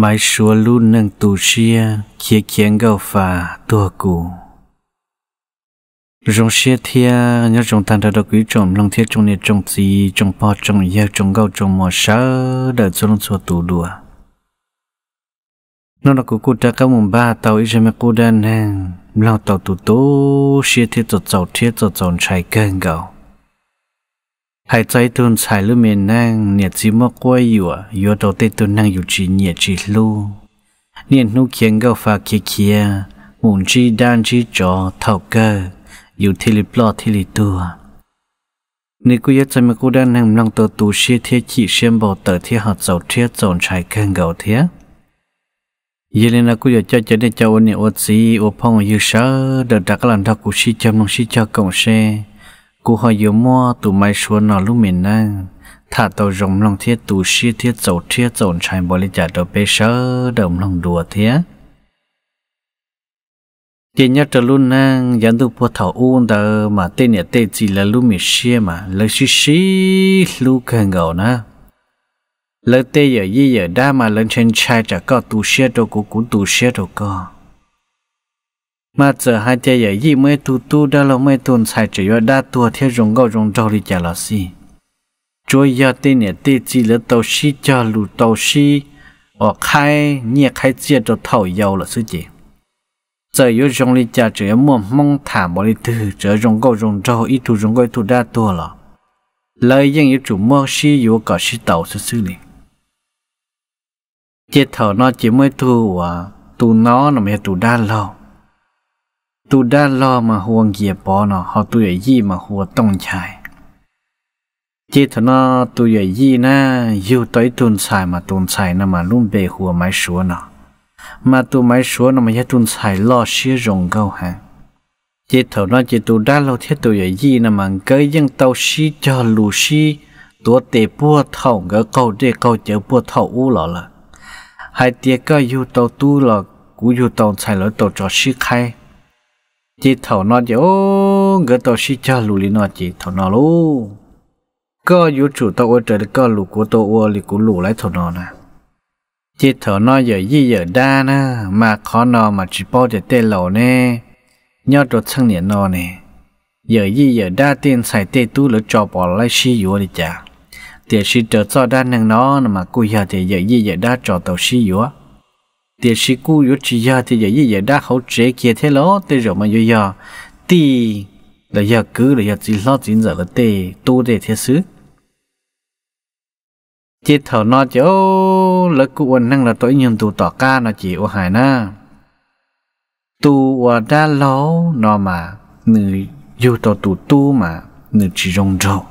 mai xua lu nâng tù xia chia kiến gạo phà tua cụ rong xia thia nhớ trong thằng ra đọc quý trọng lòng thiết trong nhiệt trong gì trong po trong yêu trong gạo trong mò sa đợi cho lòng xua tù đùa nó là của cô ta các mùng ba tàu ý ra mà cô đơn nàng lòng tàu tù tố xia thiết tột tàu thiết tột tàu chạy cơn gạo หายใจตุนชายลูมเมนั่งเนี่ยจีมอกวยอยู่อยู่ตัวเตตุนนั่งอยู่จีเนี่ยจีลูเนี่ยนูเขียนก็ฟาเคียเคียมุนจีด้านจีจอเท่าเกออยู่ที่ลิปลอที่ลิตัวนี่กูยัดใจมากูด้านนั่งนั่งตัวตูเชี่ยเทียขีเชี่ยบอเตอเทียหัดเสาเทียจอนชายเกินเก่าเทียยเลนะกูอยากจะจะได้เจ้าเนีี้อดสีอดพองยู่เชาเดินดักหลันทักกูชี้จำลงชี้จัากงเช่ cô hỏi yếu mua tụ mai xuống nó lúc mình năng thả tàu rồng lòng thiết tù xia thiết dầu thiết dầu chạy bỏ lên trả đầu bê sơ đồng lòng đùa thế chị nhớ trở luôn năng dẫn tụ bộ thảo uôn tờ mà tên nhà tên chỉ là lúc mình xia mà lời xí xí lúc càng gầu na lời tê giờ gì giờ đa mà lên chân chai chả có tù xia đồ cũng cũng tù xia đồ có mà giờ hai tia giờ gì mới tu tu đã lâu mới tuần sai chỉ có đa tua theo rồng gạo rồng rau đi chả là gì chúa giờ tên này tên gì là tàu xí cho lù tàu xí ở khai nhẹ khai chia cho thầu dầu là sư chị giờ yếu rồng đi chả chỉ mồm mong thả bỏ đi từ giờ rồng gạo rồng rau ít tu rồng gạo tu đa tua là lời dân yếu chủ mơ xí yếu cả xí tàu sư sư liền chết thở nó chỉ mới thu à tu nó nó mới tu đa lâu tu đã lo mà huông kia bỏ nó họ tu ye yi mà huo tông chai chỉ thằng nó tu ye yi na yêu tới tuôn xài mà tuôn xài nó mà luôn bề huo máy số nó mà tu máy số nó mà ya tuôn xài lo xia rồng câu hàng chỉ thầu nó chỉ tu đã lâu thế tu vậy gì nè mà cái dân tàu xí cho lù xí tua tề bua thầu cái câu để câu chở bua thầu u lọ là hai tia cái yêu tàu tu là cú yêu tàu xài lỡ tàu cho xí khai chỉ thầu nó chỉ ô người tàu xí cha lù lì nó chỉ thầu nó lú có yếu chủ tàu ô trời có lù của tàu ô lì của lù lại thầu nó nè chỉ thầu nó giờ gì giờ đa nè mà khó nó mà chỉ bao giờ tê lầu nè nhớ đồ sang niệm nó nè giờ gì giờ đa tiền xài tê tú lỡ cho bỏ lại xí yếu đi cha. tiền xí trở cho đa năng nó mà cô giờ thì giờ gì giờ đa cho tàu xí yếu tiền sĩ cu yếu chỉ giờ thì giờ gì giờ đã khổ chế kia thế ló tê rồi mà giờ giờ ti là giờ cứ là giờ chỉ lo chỉ giờ là tê tu để thế xứ chỉ thở nó chứ là cụ ổn năng là tối nhiên tu tỏ ca nó chỉ ô hại na tu ở đã ló nó mà người yêu tao tu tu mà người chỉ rong rộng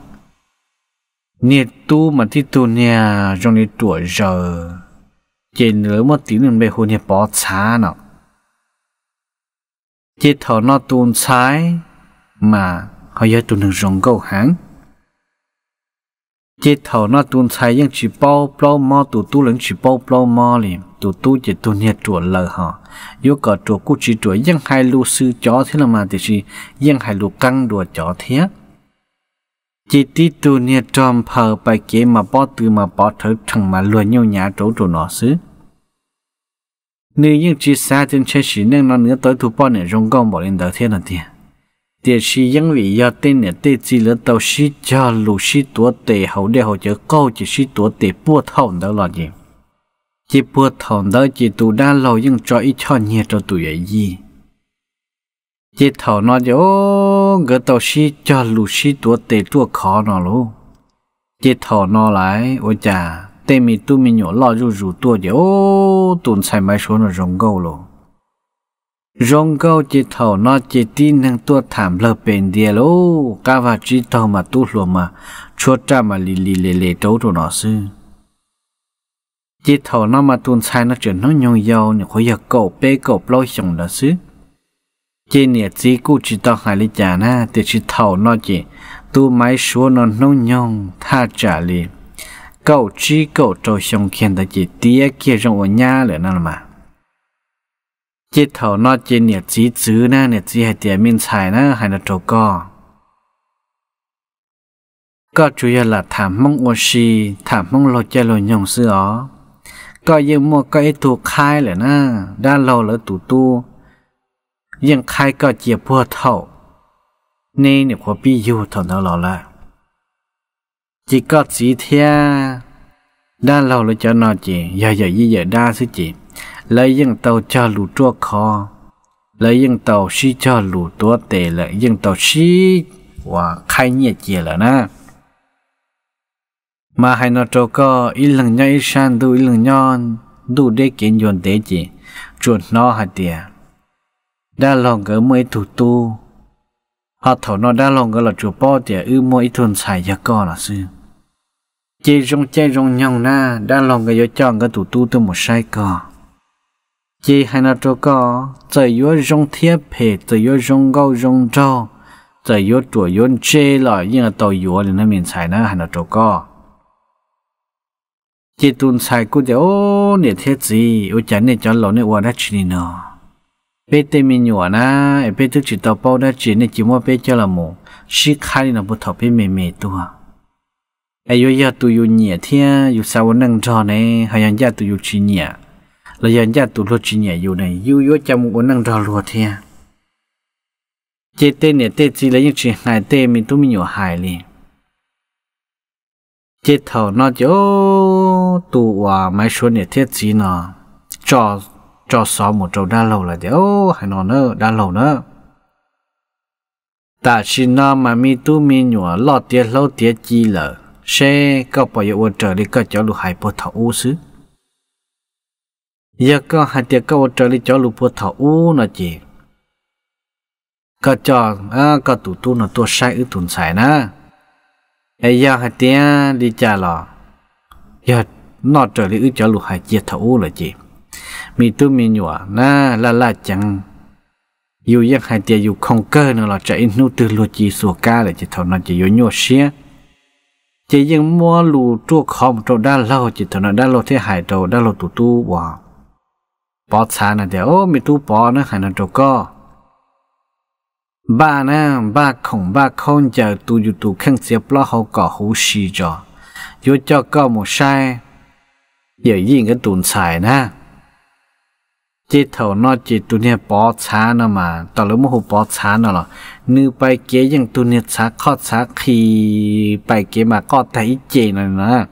nhiệt tu mà thì tu nhà trong đi tuổi giờ chế nửa một tí nữa bê hôn hiệp bỏ xá nó chế thọ nó tuôn sai mà họ giờ tuôn được rộng cầu hãng chế thọ nó tuôn sai nhưng chỉ bao bao mò tụ tu lẫn chỉ bao bao mò liền tụ tu chỉ tuôn hiệp chuột lờ họ yếu cả chuột cũng chỉ chuột nhưng hai lu sư chó thế là mà thì chỉ nhưng hai lu căng đùa chó thế chỉ tí tu nia tròn phờ bài kế mà bỏ từ mà bỏ thở thằng mà lừa nhau nhà chỗ chỗ nó nếu những chỉ xa trên chế sĩ nên nó nữa tới thủ bao này rong công bỏ lên đầu thiên là những vị do chỉ lỡ tàu sĩ cho lù sĩ tuổi tệ chỉ sĩ tuổi tệ bua thòng đó là gì chỉ bua thòng đó chỉ tụ đa lâu nhưng cho ít cho nhẹ cho tụi ấy gì chỉ thầu nó ô gỡ tàu sĩ cho lù sĩ tuổi tệ tua khó nó luôn chỉ thầu lại ôi chà tê mi tu mi nhỏ lo rù rù tua đi ô oh, tuần sai mai số nó rong gâu lo rong gâu chỉ thầu nó chỉ tin năng tua thảm lơ bền đi lo cá và chỉ thầu mà tu lo mà chua cha mà lì lì lì lì trâu tụ nó sư chỉ thầu nó mà tuần sai nó chuyển nó nhung dâu nhỉ khỏi giờ cậu bê cậu lo xong là sư chỉ nè chỉ cú chỉ tao hai lý trả na thì chỉ thầu nó chỉ tu máy số nó nông nhung tha trả liền cầu trí cầu trâu xong khen ta chỉ tía kia trong ổ nhà lửa nó mà chị thầu nó chỉ nhiệt chỉ chứ na nhiệt chỉ hay tiền miên xài na hay là trâu co có chủ yếu là thảm mong ô xì thảm mong lo chơi lo nhông sư ó có yên mua có ít tu khai lửa na đã lâu lỡ tủ tu yên khai có chia bùa thầu nên nếu có bị yêu thầu nó lò lại chỉ có chỉ thea đa lâu là cho nó chỉ, giờ giờ gì giờ đa chứ chỉ, lấy dân tàu cho lù chua khó lấy dân tàu xí cho lù tua tệ là dân tàu xí và khai nhiệt chỉ là na mà hai nó cho có ít lần nhau ít san đủ ít lần nhau đủ để kiến dọn tế chỉ, chuột nó hạt tiền đa lòng gỡ mấy thủ tu họ thầu nó đa lòng gỡ là chuột bò tiền ư mỗi thôn xài cho con là xưa chế rong chế rong nhau na đã lòng cái yếu chọn cái tủ tu tôi một sai cò chế hai na trâu cò trời yếu rong thiết phê trời yếu rong gâu rong trâu trời yếu tuổi yếu chế là nhưng là tàu yếu thì nó miền xài nó hai na trâu cò chế tuần xài cũng thế ô nè thế gì ô chán nè cho lỗ nè uo đã chín nó bê tên mình nhỏ na e bê thứ chỉ tàu bao đã chỉ nè chỉ mua bê cho là mù sĩ khai là bút thọ bê mềm mềm tua ai yo ya tu yu nhẹ thế yu sao nâng cho này hay anh ya tu yu chi nhẹ là anh ya tu lo chi nhẹ yu này yu yo chăm muốn nâng cho lo thế chế tê nhẹ tê chỉ là những chuyện hại tê mình tu mình nhỏ hại liền chế thầu nó chỗ tu hòa mấy số nhẹ thế chỉ nó cho cho xó một trâu da lâu là thế ô hay nó nữa đa lâu nữa ta chỉ nó mà mi tu mi nhỏ lo tiệt lâu tiệt chi lợ xe có bảo yêu trở đi có cho lục hải bộ thảo u xứ giờ có hai tiệc có trở đi cho lục bộ thảo u nó chỉ có cho à có tụ tu nó tua sai ư tụn sai na ai giờ hai tiệc đi trả lò giờ nó trở đi ư cho lục hải chia thảo u là chỉ mi tu mi nhủa na là là chẳng dù giấc hai tiệc dù không cơ nữa là chạy nút từ lô chỉ sủa ca là chỉ thầu nó chỉ yếu nhua xia chỉ riêng mua lù chua không trâu đa lâu chỉ thằng nó đa lâu thế hải trâu đa lâu tụ tu bỏ bỏ xa nè để ô mi tu bỏ nó hải nó trâu co ba nè ba không ba không giờ tu dù tu khăn xếp lo hậu cỏ hú xì cho dù cho co một sai giờ riêng cái tuần xài nè chỉ thầu nó chỉ tu nia bỏ xá nó mà tao lúc mà hồ bỏ xá nó là nữ bài kế ยัง tu nè xá khó xá khi bài kế mà có thấy chế nó nữa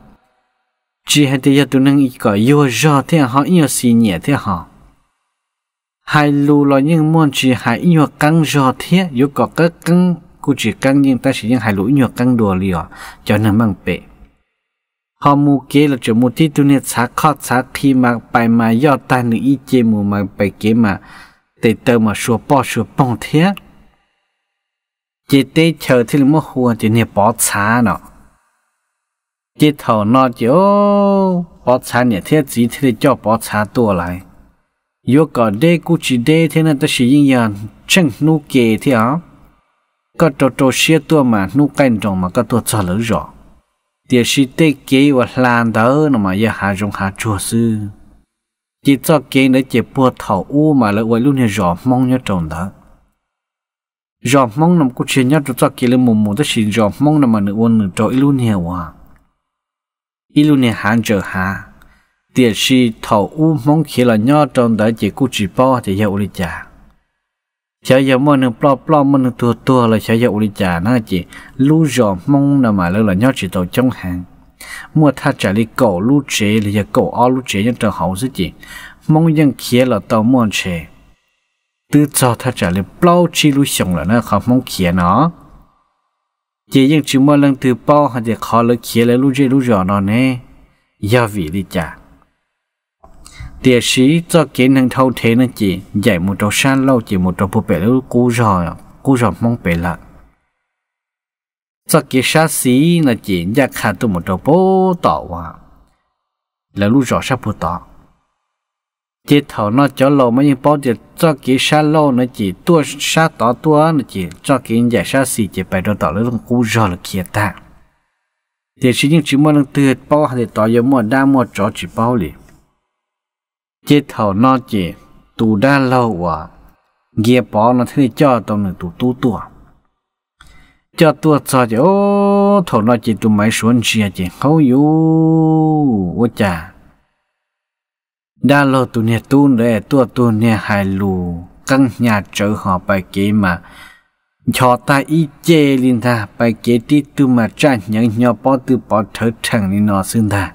chỉ hai tí tu năng ít có yêu rõ thế họ yêu xì nhẹ thế họ hai lù lo nhưng muốn chỉ hai yêu căng rõ thế yêu có cái căng cụ chỉ căng nhưng ta chỉ những hai lũ yêu căng đùa liều cho nên bằng bệ họ mua kế là chỗ mua tí tu nè xá khó xá khi mà bài mà do ta nữ y chê mà bài kế mà tê tơ mà sùa bò sùa bông thế chế tê chờ thì là mua hùa nè bỏ xá nọ chế thầu nó chứ ô bỏ xá nè thế gì thế cho bỏ xá lại yo có đê cú chỉ đê thế nên ta sử dụng yàn chân nu kề thế á có trò xe tua mà nu canh trồng mà có tua trả lỡ rõ địa sĩ tế kế và lan đó nó mà giờ hà rong hà chùa sư chỉ cho kế nữa chế bùa thảo u mà lại vậy luôn này rõ mong nhớ trồng đó rõ mong nằm cũng chỉ nhớ cho kế lên mồm mồm tất xin rõ mong nằm mà nữa quân nữa trội luôn này hòa luôn này hàng trở hà địa sĩ thảo u mong khi là nhớ trồng đó chỉ cũng chỉ bao thì hiểu lý giải 小小么能不不么能多多了，小小屋里家那姐路上蒙的嘛，了了鸟知道中行。mua tha trả lý cầu lú chế lý cầu ao lú chế nhân trần hậu sức gì mong nhân kia là tàu mua chế từ cho tha trả lý bao chi lú xong là nó không mong kia nó chỉ những chữ mua lần từ bao hay là kia là lú chế lú rõ nó nè gia vị đi chả tiền sĩ cho kiến năng thâu thế nên chỉ dạy một trò san lâu chỉ một trò bộ bể lâu cú rồi cú rồi mong bể lại cho kiến sát sĩ là chỉ nhà khả tu một trò bố tỏ hòa là lúc rõ sát bố tỏ chỉ thầu nó cho lâu mấy những bao tiền cho kiến sát lâu nó chỉ tua sát tỏ tua nó chỉ cho kiến nhà sát sĩ chỉ phải đào tạo lâu cú rồi là kia ta tiền sĩ những chỉ muốn tự bao thì tỏ yếu muốn đa muốn cho chỉ bao liền chế thầu nó chỉ tù đa lâu quá ghé bỏ nó thế cho tao nữa tù tu tua cho tua cho chứ ô thầu nó chỉ tù máy xuân chia chỉ hấu yu ô cha đa lâu tù nè tu để tua tu nè hai lù căn nhà chở họ bài kế mà cho ta ý chê linh ta bài kế tí tu mà cha nhận nhỏ bỏ từ bỏ thở thẳng đi nó xương ta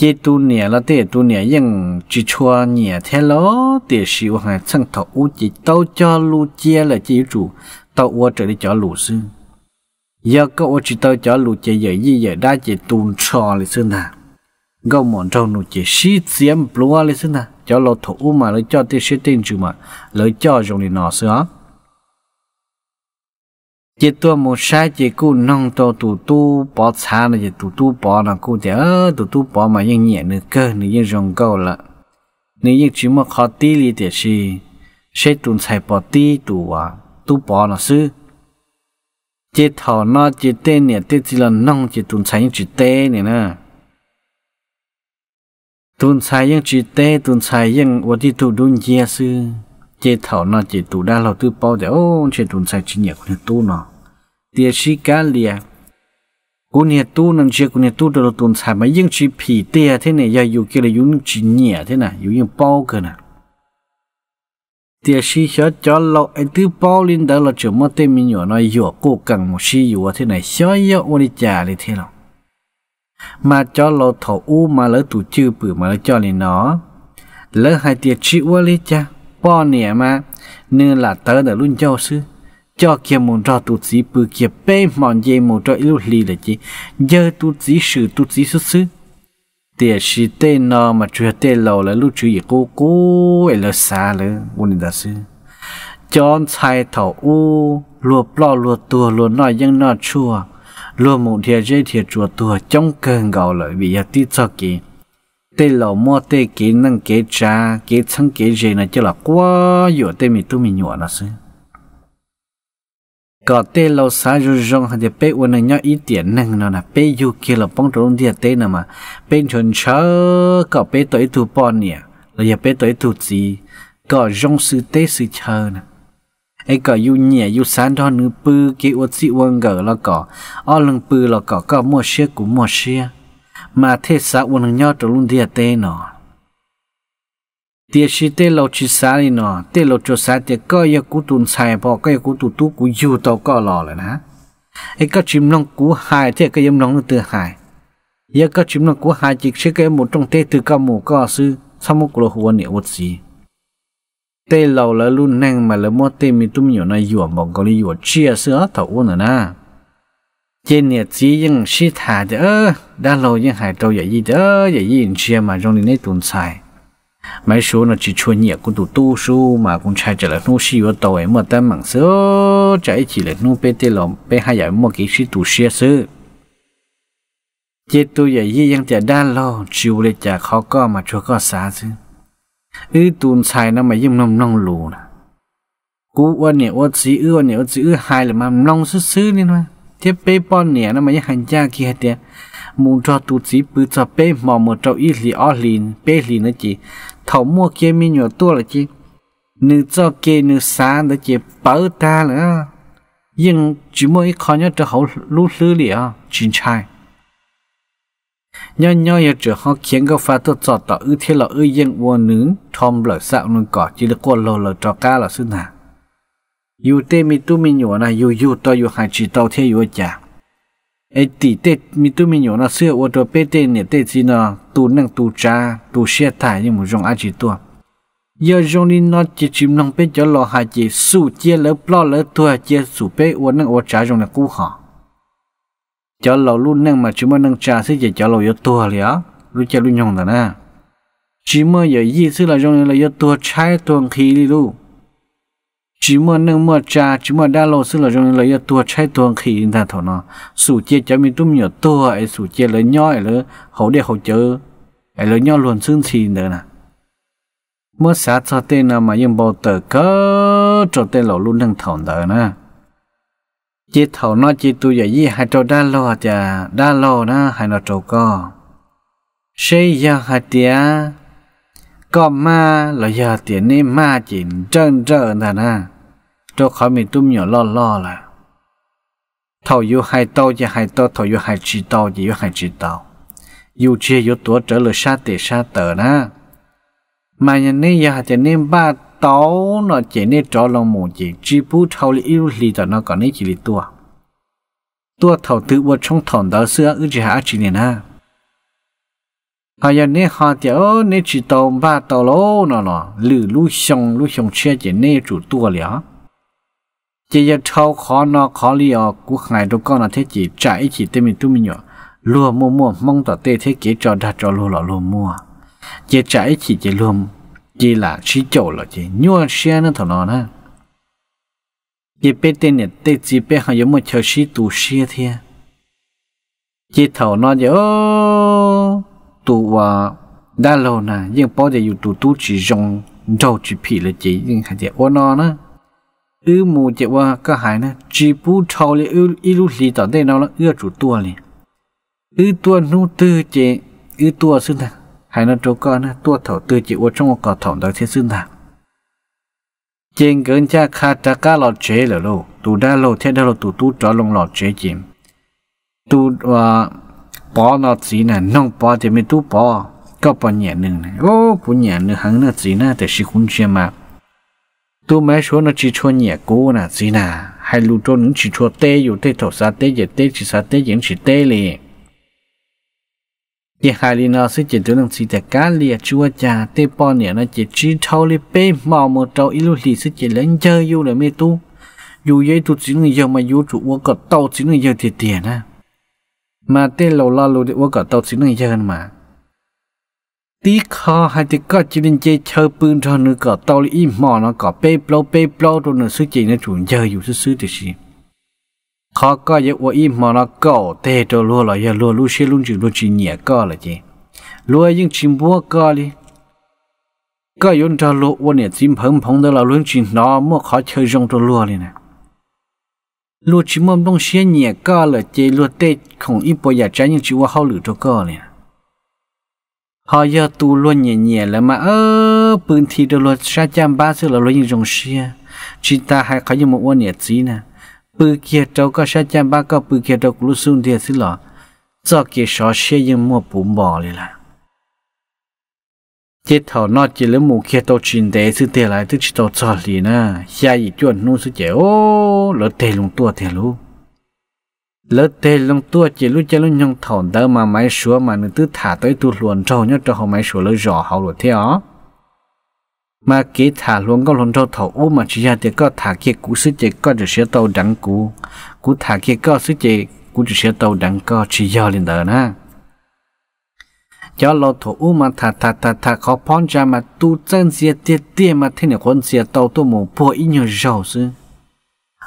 chế tu nè là thế tu nè nhưng chỉ cho nè thế lo để siêu hàng sang thọ u chỉ tao cho lu chia là chỉ chủ tao u trở đi cho lu sư giờ có u chỉ tao cho lu chia giờ gì giờ đã chỉ tu cho là sư nà gạo mòn trong nu chỉ xí xiêm bùa là sư nà cho lo thọ u mà lấy cho tiền xí tiền chứ mà lấy cho dùng để nọ sư á chỉ tôi một sai chỉ cô nông to tụ tu bỏ xa là chỉ tụ tu bỏ là cô chỉ ơ tụ tu bỏ ờ, mà yên nhẹ nữa cơ nữa yên rong câu là nữa yên chỉ mà khó tí li để gì sẽ tụn xài bỏ tí tụ à tu bỏ là sư chỉ thọ nó chỉ tên nè tên chỉ là nông chỉ tụn xài yên chỉ tê nè nè tụn xài yên chỉ tê tụn xài yên ở đi tụ đun dê sư chỉ thọ nó chỉ tụ đa lâu tư bao giờ ô chỉ tụn xài chỉ nhẹ của tu nó tia chi cá lìa cô nhà tu nằm chia cô nhà tu được tuần sản mà những chỉ phi tia thế này giờ dù kia là dùng chỉ nhẹ thế này dùng những bao cơ nè tia chi xóa cho lâu anh thứ bao linh đó là chỗ mất tên mình nhỏ nói nhỏ cô cần một chi nhỏ thế này xóa yếu ô đi chả đi thế nào mà cho lâu thổ u mà lỡ tụ chư bự mà lỡ cho lên nó lỡ hai tia chi ô đi chả bao nè mà nên là tới đã luôn cho sư cho kia muốn ra tu sĩ bự kia bê mòn dê muốn cho ilu lì là gì giờ tu sĩ sử tu sĩ xuất xứ tiền sĩ tê nó mà chưa tê lâu là lúc chưa gì cô cô ấy là xa là quân đã xứ chọn sai thầu u lùa lo lùa tua lùa nói nhưng nó chua lùa mụ thiệt dê thiệt chua tua trong cơn gạo lợi bị giờ tít cho kì tê lâu mua tê kỹ nâng kế trà kế thân kế dê này chứ là quá dựa tê mình tu mình nhọ nó xứ ก็เตเราสาอยู่จงหันจะเป้อวนเนาะอีเตียนนั่งเนาะนะเป้อยู่เกลป้องตรงเดียเต้นะมาเป็นชนเชอก็เป้ตัวไอถูปอนเนี่ยเราอย่าเป้ตัวไอถูสีก็จงซื้อเต้ซื้อเชอนะไอ้ก็อยู่เนี่ยอยู่สานทอนึปือเกอวดสิวังเกอแล้วก็อ้อลงปือแล้วก็ก็มั่วเชื่อกูมั่วเชื่อมาเทศะวันเนาะตรงเดียเต้เนาะ tiếc gì tế lâu chỉ xa đi nọ tiếc lâu cho xa tiếc có yêu cú tuần xài bỏ có yêu cú tụ tú cú yêu tàu có lò rồi nè ấy có chim long cú hài thế cái yếm long nó tự hài giờ có chim long cú hài chỉ sẽ cái một trong tế từ cao mù có sư sao một cú hồ niệm một gì tê lâu là luôn nang mà là mua tế mi tum nhiều này yuo mong có li yuo chia sữa thầu uống nữa nè trên nhà chỉ nhưng sĩ thả thì ơ đã lâu nhưng hải trâu vậy gì đó vậy gì chia mà trong này tuần xài mấy số nó chỉ chua nhiệt cũng tụ tu số mà cũng chạy trở lại nó xí vào tàu ấy mà ta mảng sớ chạy chỉ lại nó bê tê lỏng bê hai giải một cái xí tụ xe sớ chế tôi vậy gì ยังจะด้านรอชิวเลยจากเขาก็มาชัวก็สาซึอื้อตูนชายนะมายิ่งน้องน้องลูนะกูว่าเนี่ยว่าซีอื้อเนี่ยว่าซีอื้อหายเลยมาน้องซื้อนี่นะเจ็บเป้ป้อนเนี่ยนะมายังหันยากี่เดียมูนจอตูซีปืนจอเป้หมอหมดจออีหลีอ้อลีนเป้ลีนะจี thầu mua kia mi nhỏ tua là chi nữ cho kia nữ sáng đã chỉ bảo ta nữa nhưng chỉ mua ít khó nhớ cho hậu lũ lư lì à chính trai nhỏ nhỏ giờ trở họ khiến cái pha tôi cho tỏ ư thế là ư yên vô nữ thom lỡ sạo nương cỏ chỉ là quần lồ lỡ cho cá là sư nào dù tê mi tu mi nhỏ này dù dù tôi dù hàng chỉ tàu thế dù chả ấy tỷ mi tu mi nhổ nó xưa ô tô pê tê nè tê gì nó tu năng tu cha tu xe thải như một dòng ai chỉ giờ dòng đi nó chỉ chìm nông pê cho hai chỉ su chia lỡ lỡ tua chia su pê ô năng ô cha dòng là cũ họ cho lò luôn năng mà chúng mà năng cha chỉ cho lò yếu tua liền á lúc cha lúc đó nè chỉ mơ giờ gì xưa là dòng là yếu tua trái tuồng khí đi luôn chỉ mà nâng mà cha chỉ mà đa lô sự là trong lấy tua chạy tua khi ta thọ nó sủ chia cho mình tụm nhiều tua ấy sủ chia lấy nhỏ ấy lỡ hậu để hậu chớ ấy lấy nhỏ luôn xương xì nữa nè mất sát cho tên là mà yên bao tờ cơ cho tên lộ luôn nâng thọ đỡ nè chỉ thọ nó chỉ tu vậy gì hai trâu đa lộ chả đa lô nè hai nó trâu co xây ra hai tia ก็มาเราอย่าเตียนนี่มาจินเจิ้นเจิ้นแต่นะตัวเขามีตุ้มหยอล่อล่อละเท่าอยู่ให้โตจะให้โตเท่าอยู่ให้จีโตจะอยู่ให้จีโตอยู่เชียอยู่ตัวเจอหรือชาติชาเตอนะมาอย่างนี้อย่าเตียนนี่บ้าโตเนาะเจนี่จอลงหมู่จีจีปูเท่าลิอิรุลีต่อเนาะก่อนนี่จีลิตัวตัวเท่าตื้อว่าช่องถอนดาวเสื้ออือจีหาจีเนี่ยนะ à giờ nè họ tiểu nè chỉ tàu ba tàu lô nọ nọ lử lú xong lú xong xe chỉ nè chủ tua liền chỉ giờ thâu khó nọ khó liền cú ngày đâu con là thế chỉ e chạy chỉ tên mình tụi mình nhỏ lùa mua mua mong tỏ tê thế kế cho đặt cho lùa lọ lùa mua chỉ chạy chỉ chỉ lùa chỉ là chỉ chỗ là chỉ nhua xe nó thằng nó nè chỉ biết tên nè tê chỉ biết họ giống một chờ sĩ tù xe thế chỉ thầu nó giờ tu à đa lâu nè nhưng bao giờ dù tu chỉ dùng đâu chỉ phì là chỉ nhưng hay chỉ ô nó nữa ư mù chỉ qua cái hải nè chỉ bu thâu li ư ít lúc gì tao đây nó là ưa chủ tua li ư tua nu tư chỉ ư tua xưng thà hải nó chỗ con nè tua thầu tư chỉ qua trong một cỏ thầu đó thế xưng thà trên gần cha khá trả cá lọ là lô tu đa lô thế đa lô tu tu trở lông lọ chế chìm tu ปอนาจีน่ะน้องปอจะไม่ตู้ปอก็ปอนี่หนึ่งโอ้ปุญเหยียหนึ่งหางนอจีน่ะแต่ชิคุณเชื่อมาตู้แม่ชวนนอจีชวนเนี่ยกูน่ะจีน่ะให้รู้ตัหนึ่งชิชวนเตอยู่เตถอดซาเตยียเตชิซาเตเยังชิเตเลยยังหายลีนอซึ่งจตุนังสืแต่การเลียชัวจ่าเตปอนเนี่ยนะจะชีเท่าเลยเป้มอมอเจ้าอิลุสีซึ่งจเล่นเจออยู่เลยไม่ตู้อยู่ยัยตุสินเยอะมาอยู่ถูกวัาก็เต่าสินเยอะเตี้ยนะ mà tên lâu la lù đi vô cả tàu xin này hơn mà tí khó hai tí có chỉ nên chơi chơi bưng cho nữ cả tàu lý mò nó có bê blâu bê blâu rồi nữ sư chị nó chuẩn chơi dù sư sư thì gì khó có giờ vô im mò nó cổ tê cho lúa là giờ lúa lúa xe luôn chỉ lúa chỉ nhẹ có là gì lúa nhưng chỉ mua có đi có yun cho lúa vô nè chim phồng phồng đó là luôn chỉ nó mua khó chơi trong tàu lúa này nè lu chỉ mong đông xé nhẹ ca là chế lu tê không ít bao giờ trái nhưng chỉ qua hao lử cho ca họ giờ tu luôn nhẹ nhẹ là mà ơ bưng thì được lu sa chăm ba sư là lu như rồng chỉ ta hay có như một quan nhẹ gì nè bưng kia cháu có sa chăm ba có bưng kia cháu lu sung thiệt sư là do kia sợ xé nhưng mua bùn chế thầu nó chỉ lấy mù kia tàu chín để sự tiền lại thứ chỉ tàu cho lì na xa gì chuẩn nu sự chế ô oh, lỡ tê lùng tua thế lu lỡ tê lùng tua chỉ lu chế lu nhung thầu đỡ mà máy sửa mà nữ tư thả tới tu luồn trâu nhớ cho họ máy sửa lỡ rõ hậu lửa thế ó mà kế thả luôn có luôn trâu thầu u mà chỉ ra thì có thả kia cú sự chế có được xe tàu đắng cú cú thả kia có sự chế cú được xe tàu đắng có chỉ do lên đó na cho lo thổ u mà thà thà thà thà khó phong cha mà tu chân xia tiệt tiệt mà thế này con xia tàu tu mù bộ ý nhiều giàu sư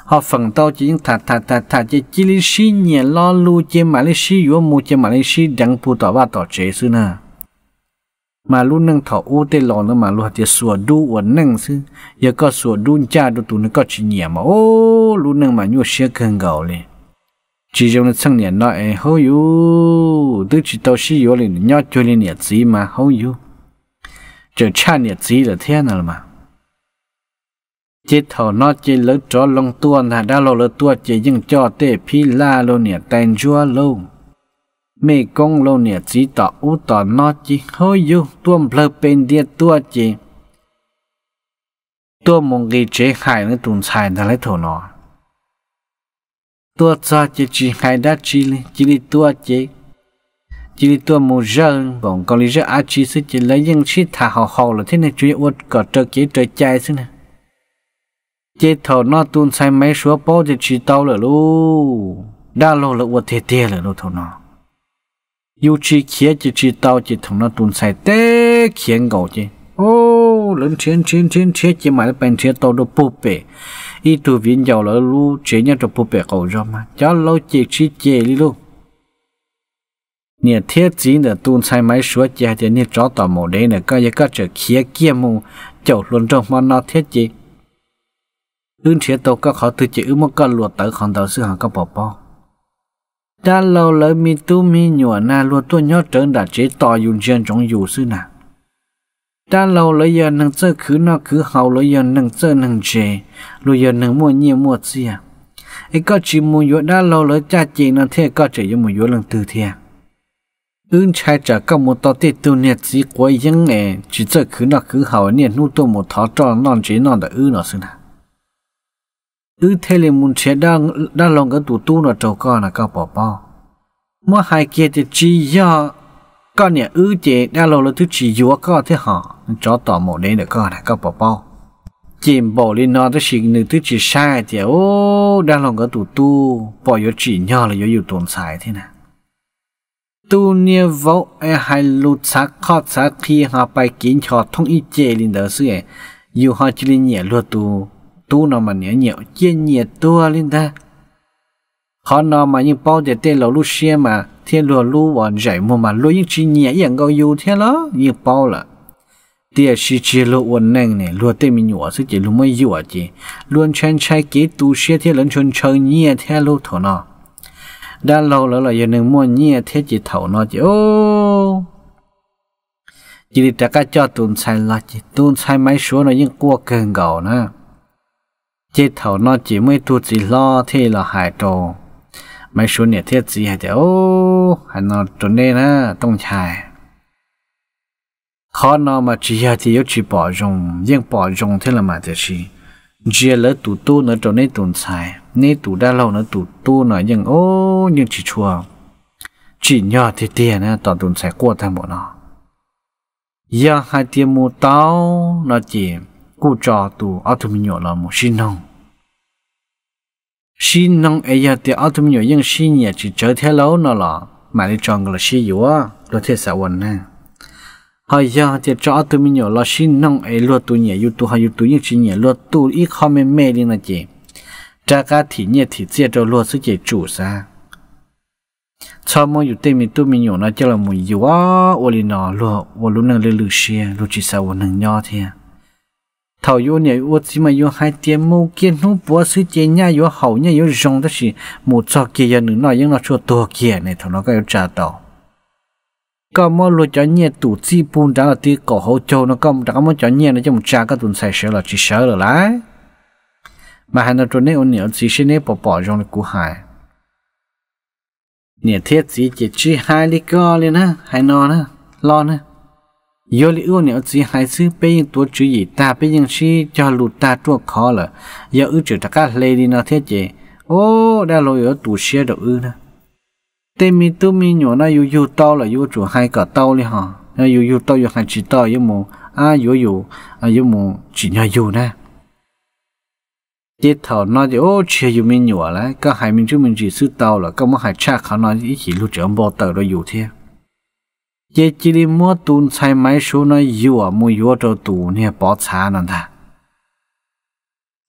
họ phần tàu chỉ những thà thà thà thà chỉ chỉ lý sĩ nhẹ lo lu chỉ mà lý sĩ yếu mù chỉ mà lý sĩ đặng pu tỏ ba tỏ chế sư na mà lu nâng thọ u tê lò nữa mà lu hạt sửa đu ở nâng sư giờ có sửa đun cha đu tu nó có chỉ nhẹ mà ô lu nâng mà nhu sẽ cần gạo liền จีจงเนี่ยงเนี่ยน้อยเขาอยู่ดูจีโตสิโยลินี่ยจุลินเนี่ยจีมาเขาอยูจะช้าเนี่ยจีละเที่ยนละมั้งเจ็ดหัวน้อยเจริญจอลงตัวนะได้เราเลืตัวจจยั่งจอเตะพี่ลาเราเนี่ยแตงจัวลงไม่กงเราเนี่ยจีต่ออู้ต่อน้อยจีเขาอยู่ตัวเพลเป็นเดียตัวจีตัวมึงกีเจหายในตุนชายในเลือดหวน้อย tua cha chỉ chỉ hai đá chỉ chỉ đi tua chỉ chỉ đi tua mù rơ bọn con li rơ á chỉ sư chỉ lấy những chi thả hò hò là thế này chú yếu có trơ kế trời chạy sư nè chế thầu nó tuôn sai mấy số bao chỉ chỉ tao là lu đa lô là uất thế thế là lu thầu nó yêu chi kia chỉ chỉ tao chỉ thằng nó tuôn sai té khiến gầu chứ oh, ô lớn chiến chiến chiến chiến chỉ mà nó bèn chiến tao đâu bù bể y tu viên giàu lỡ lu chế nhau cho bố bè cầu cho mà cho lâu chế chi chế đi luôn nè thiết chỉ là tuân sai máy số chế thì nè chó tỏ một đấy nè có cái các chợ kia kia mù chậu luôn trong mà nó thiết chế ứng chế tổ các họ tự chế ưng một con luộc tới hàng đầu sư hàng có bỏ bỏ đã lâu lấy mi tu mi nhủa na luộc tuôn nhót trơn đã chế tỏ dùng chân trong dù sư nào ta lâu lấy giờ nâng chơi cứ nó cứ hậu lấy giờ nâng chơi nâng chè lấy giờ nâng mua nhiều mua gì à ấy có chỉ mua yếu đã lâu lấy cha chị nó thế có chỉ cho mua yếu lần từ thế ưng trai trả có một tao tiết tu nhiệt gì quá yên nè chỉ chơi cứ nó cứ hậu nhiệt nu tu một thọ tròn non chỉ non đã ư nó xí nè ư thế liền muốn chế đang đang lòng cái tủ tu nó trâu con là cao bỏ bao mua hai kia thì chỉ do con nhà ư chế đang lâu lấy thứ chỉ yếu có thế họ cho tỏ một đến được con có bỏ bao chìm bỏ lên nó tới xin nữ thứ chỉ sai thì ô đang lòng có tụ tu bỏ yếu chỉ nhỏ là yếu yếu tồn xài thế nào tu nia vô ai e hai lu sa khó sa khi họ bài kiến cho thông y chế lên đó sư ấy yêu họ chỉ lên nhẹ lu tu tu nó mà nhẹ nhẹ chia nhẹ tua lên ta họ nó mà như bao giờ tên lầu lu xe mà thiên lùa lu bọn giải mua mà lu những chỉ nhẹ อย่าง câu yêu thế đó như bao là tia shi chi lo won neng ne lo te mi nhỏ sự chỉ lo mới nhỏ chỉ luôn chen chai kế tu xe thế lớn chôn chơi nhẹ thế lo thổ nó đã lâu lỡ là giờ nâng mua nhẹ thế chỉ thổ nó chỉ ô chỉ đi tất cả cho tuần sai là chỉ tuần sai máy số nó những qua cần gạo nữa chỉ thổ nó chỉ mới tu chỉ lo thế là hại trò máy số nhẹ thế chỉ hại thế ô hại nó trốn đây nữa tông chài khó nó mà chỉ hà thì yếu chỉ bỏ dùng nhưng bỏ dùng thế là mà thế gì chia lỡ tụ tu nữa cho nên tồn xài nên tụ đã lâu nữa tụ tu nữa, nhưng ô nhưng chỉ chua chỉ nhỏ thì tiền nữa toàn tồn xài qua thằng bọn nó giờ hai tiền mua tao nó chỉ cụ trò tụ ở thùng nhỏ là một xin nông xin nông ấy giờ thì ở thùng nhỏ nhưng xin nhà chỉ chơi thế lâu nó là mà đi chọn là xin yếu á rồi thế sao vậy nè hay giờ thì cho tụi mình nhỏ là xin nông ấy luôn tu nhẹ yêu tụi hay yêu tụi nhẹ chỉ nhẹ luôn tu ít khó mê mê đi là chị cha cá thì nhẹ thì chia cho luôn sức chị chủ sa cho mỗi yêu tên mình tụi mình nhỏ là cho là mùi yêu á ô lì nọ luôn ô lúc nào lên lử xe lúc chỉ sao ô nâng nhỏ thế thầu yêu nhẹ ô chỉ mà yêu hai tiếng mâu kiến nó búa sức chị nhá yêu hậu nhá yêu rong đó chỉ một cho kia nữa nó những nó cho tổ kia này thằng nó có yêu trả tàu có mỗi lúc cho nhẹ tủ chi bùn đó là tí cổ hỗ trợ nó công đó mỗi cho nhẹ nó một cha cái tuần sai sửa là chỉ sửa rồi lái mà hắn nó trốn nên ôn nhiều chỉ xin nên bỏ bỏ trong cái cú hại nhiệt thiết chỉ chỉ chỉ hai lý co lên á hai non á lo á giờ lý ôn nhiều chỉ hai xứ bây giờ tuổi chữ gì ta bây giờ chỉ cho lụt ta tua khó là giờ ư chữ ta các lê đi nó thiết chỉ ô đã lo ở tủ xe đầu ư nữa tê mi tu mi nhỏ nó yêu yêu tao là yêu chủ hai cả tao đi hả nó yêu yêu tao yêu hai chỉ tao yêu mù à yêu yêu à yêu mù chỉ nhà yêu nè chế thầu nó thì ô chia yêu mi nhỏ lại các hai mình chứ mình chỉ sư tao là các món hai cha khả nó ý chỉ lúc chẳng bỏ tờ rồi yêu thế chế chỉ đi mua tuôn sai số nó yêu à mua cho tù nè bỏ xa nó thà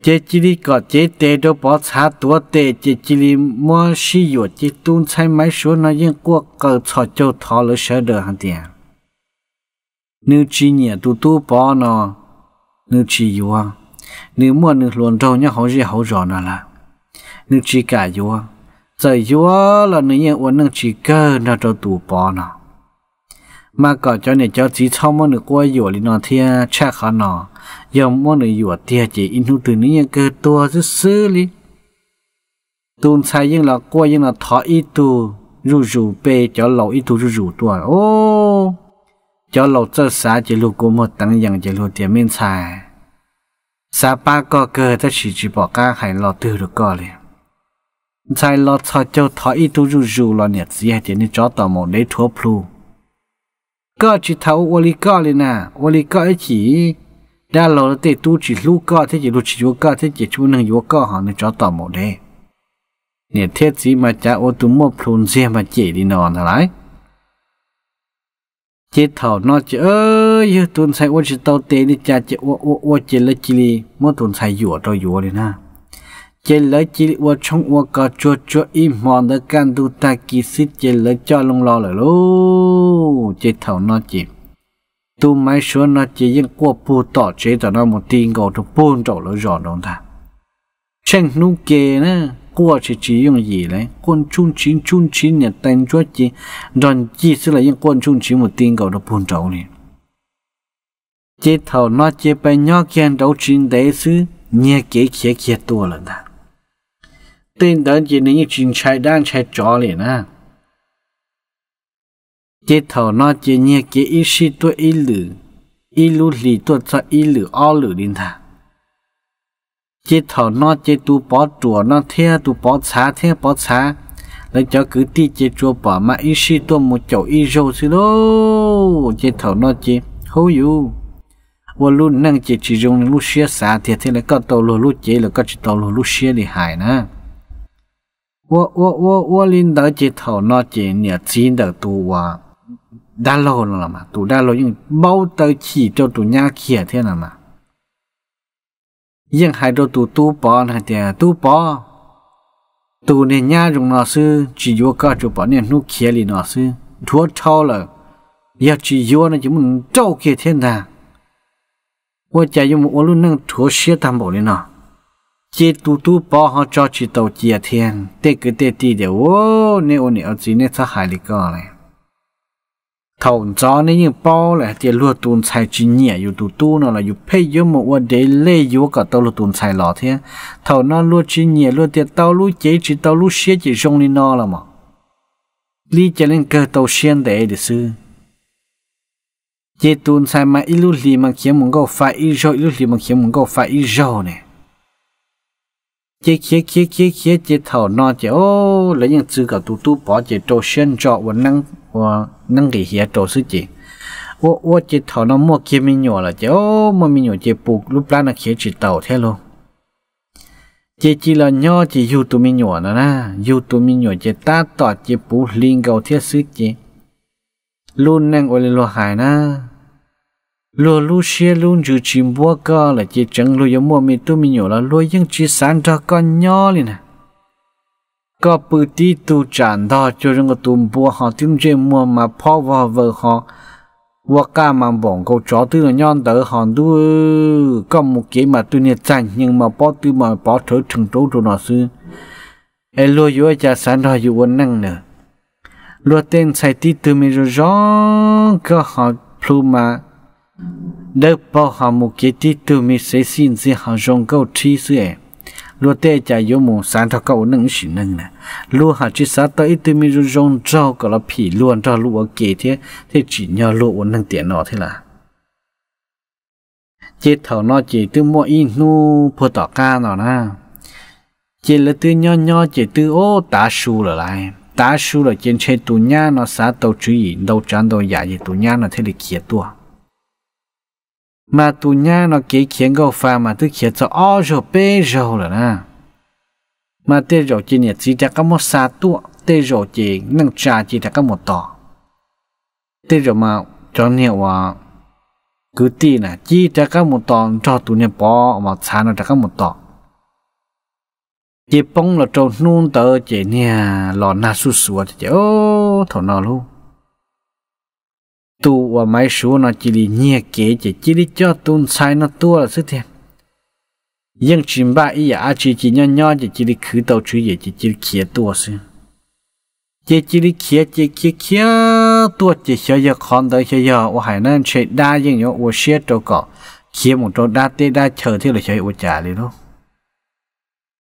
chế chỉ đi có chế tê đâu bỏ xa tua tê chế chỉ đi mua xí dụ chế tuôn sai máy số nó yên quốc cờ cho châu thọ lỡ sở đờ hẳn tiền. Nếu chỉ nhẹ tu tu bỏ nó, nếu chỉ dụ à, nếu mua nếu luồn trâu nhá hậu gì hậu rõ nó là, nếu chỉ cả dụ à, giờ dụ là nếu yên uống nếu chỉ cơ nó trâu tu bỏ nó. Mà có cho nên cho chỉ sau mua nếu qua dụ lý nó thiên chắc hẳn nó, ยอมว่าหนึ่งอยู่เทียจีอินทุตุนี้ยังเกิดตัวซื้อลิตูนใช้ยังเรากลัวยังเราถอยอีตูรูรูเปเจ้าเราอีตูรูรูตัวโอ้เจ้าเราเจ้าสาจะรู้กูหมดตั้งยังจะรู้เตียเม่นชายสาป้าก็เกิดจะฉีจีบอกก้าให้เราตื่นรู้ก็เลยใช่เราชอเจ้าถอยอีตูรูรูเราเนี่ยเสียเจนี่จ้อต่อหมดได้ทั่วพลูก็จิตเท้าวอลิก็เลยนะวอลิก็ไอ้ฉี đã lâu thì tu chỉ lu ca thế chỉ lu chỉ vô ca thế chỉ chú năng vô ca họ nên cho tỏ một đề nè thế gì mà cha ô tu một phun mà chỉ đi nòn thà lại chế thảo nó chứ ơi tuần sai ô chỉ tao tê đi cha chứ ô ô ô chế lấy chỉ đi mỗi tuần sai dùa tao dùa đi na chế lấy chỉ đi ô trong ô cho cho im mòn đã can tu ta kỳ xít chế cho lông lo lại lô chế nó chỉ tu mai xuống nó chỉ những qua pu tỏ chế cho nó một tin cầu thuộc buôn trổ lỡ rõ nó ta chẳng nu kê nè qua chỉ gì đấy quân chung chín chung chín nhà tên chúa chỉ đoàn chỉ sẽ là những quân chung chín một tin cầu thuộc buôn trổ liền chế thầu nó chế bay nhỏ kiên đấu chín đấy xứ nhẹ kế kia kia tua lần ta tên đó chỉ nên như chuyện chạy đang chạy chó liền à chế thầu nó chế nhẹ cái ý sĩ tôi ý lử ý lú lì tôi cho ý lử ao lử đến thà chế thầu nó chế tu bỏ chùa nó thế tu bỏ xá thế bỏ xá lấy cho cứ ti chế chùa bỏ mà ý sĩ tôi một chỗ ý râu xí lô chế thầu nó chế hô yu và luôn năng chế chỉ dùng lúc xia xá thì thế là có tàu lô lúc chế là có chỉ tàu lô lúc xia thì hại nè 我我我我领导接头那几年真的多啊！đa lô là mà tụ đa lô nhưng bao tới chỉ cho tụ nhà kia thế nào mà nhưng hai đôi tụ tu bỏ là thì tu bỏ tụ này nhà dùng nó sư chỉ vô cả chỗ bỏ này nút kia lì nó sư thua thao là giờ chỉ vô nó chỉ muốn trâu kia thế nào qua chạy dùng một lúc nâng thua xe tam bộ lên nó chỉ tu tu họ cho chỉ tàu chia thiên tê cứ tê tì để ô nè ô nè ở chỉ nè sao hại thầu gió nên như bao là tiền lúa tuôn xài chỉ nhẹ dù tu tu nó là dù phê dù một quả để lê dù cả tàu lúa tuôn xài lọ thế thầu nó lúa chín nhẹ lúa tiền tàu lúa chế chỉ tàu lúa xé chỉ rong đi nó là mà lý cho nên cơ tàu xuyên để để sư chế tuôn xài mà ít lúa lì mà kiếm một gạo phải ít rồi lúa lì mà kiếm một gạo phải ít rồi nè chế chế chế chế chế chế thầu nó chế ô lấy những chữ cả tu tu bỏ chế tàu xuyên cho vẫn năng và năng kỳ hiệp trổ sư chị ô ô chị thọ nó mua kia mình nhỏ là chị ô mua mình nhỏ chị buộc lúc đó là kia chị tàu thế luôn chị chỉ là nhỏ chị yêu tụi mình nhỏ nữa na yêu tụi mình nhỏ chị ta tỏ chị buộc linh cầu thiết sư chị luôn năng ở lên lo hại na lo lu xe luôn giữ chim búa cơ là chị chẳng lo yêu mua mình tụi mình nhỏ là lo những chị sáng ra con nhỏ liền nè có bự tí tu chẳng đó cho rằng cái tùm bùa họ tiếng chơi mua mà phó vào vợ họ và cả mà bọn câu chó tư là nhon đỡ họ đu có một cái mà tôi nhận chẳng nhưng mà bỏ tư mà bỏ trở thành trấu rồi nó sư ai lo yếu cha sản đó yếu vấn năng nữa lo tên sai tí tư mình rồi rõ có họ plu mà đỡ bỏ họ một cái tí tư mình sẽ xin sẽ họ dùng câu trí sư ấy lúa tê chả yếu mù sáng thọ cậu nâng xỉ nâng nè lúa hạt chỉ sáng tới từ mi ru rong trâu có là phỉ luôn cho lúa kề thế thế chỉ nhờ lúa nâng tiền nọ thế là chế thầu nọ chỉ từ mỗi in nu phô tỏ ca nọ na chế là từ nho nho chỉ từ ô tá su là lại tá su là trên trên tù nha nó sáng tàu chú ý đầu trán đầu giả gì tù nha nó thế là kia tua mà tu nha nó kỹ khiến gầu pha mà tôi khiến cho o rồi bê rồi là na mà tê rồi chỉ nhiệt chỉ đã có một xa tua tê rồi chỉ nâng trà chỉ đã có một tỏ tê rồi mà cho nhiều à cứ tì là chỉ đã có một tỏ cho tu nha bỏ mà xa nó đã có một tỏ chỉ bông là trâu nôn tờ chỉ nha lò na su sủa chỉ ô thổ nó luôn tu và máy số nó chỉ đi nhẹ kế chỉ chỉ đi cho tuôn sai nó tua là sức thiệt nhưng chim ba ý à chỉ chỉ nho nho chỉ chỉ đi khử tàu chữ gì chỉ chỉ kia tua sư chỉ chỉ đi kia chỉ kia kia tua chỉ xia giờ con tới xia giờ và hải nên sẽ đa nhưng nhớ và xia trâu cỏ kia một chỗ đa tê đa chờ thế là chơi ở trả liền luôn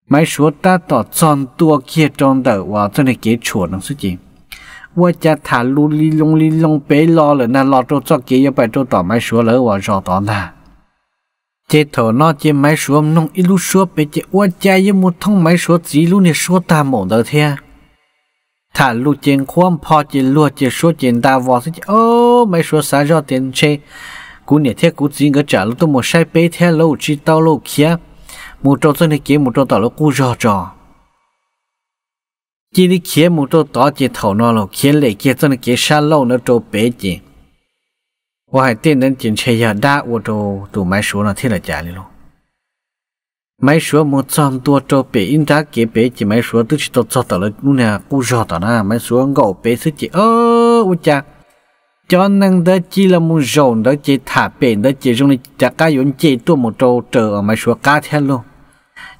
máy số ta tỏ tròn tua kia tròn tờ và cho này kế chuột nó sức gì 我家他路里弄里弄白老了，那老周早给一百周倒卖说了，我找到他。这头那这买说弄一路说白这，我家也没通买说一路你说大猛的天。他路见宽跑这路这说见大王是哦，买说啥叫电车？古年天古只个走路都没晒白天路，知道路去。một trâu xuân thì kiếm một trâu tỏ lỗ cu rò trò chỉ đi kia mù trâu tỏ chỉ thầu nó lo kia lệ kia cho nó kia xa lâu nó trâu bể chỉ và hai tên đến chuyện chơi giờ đã ô trâu tụ máy số nó thế là trả đi luôn máy số một trăm tua trâu bể in ra kia bể chỉ máy số tức chỉ tao cho tao là lúc nào cũng rõ tao na máy số ngầu bể sức chỉ ơ u cha cho nên đó chỉ là muốn rộn đó chỉ thả bể đó chỉ dùng để trả cá yến chỉ tua một trâu chờ ở máy số cá thế luôn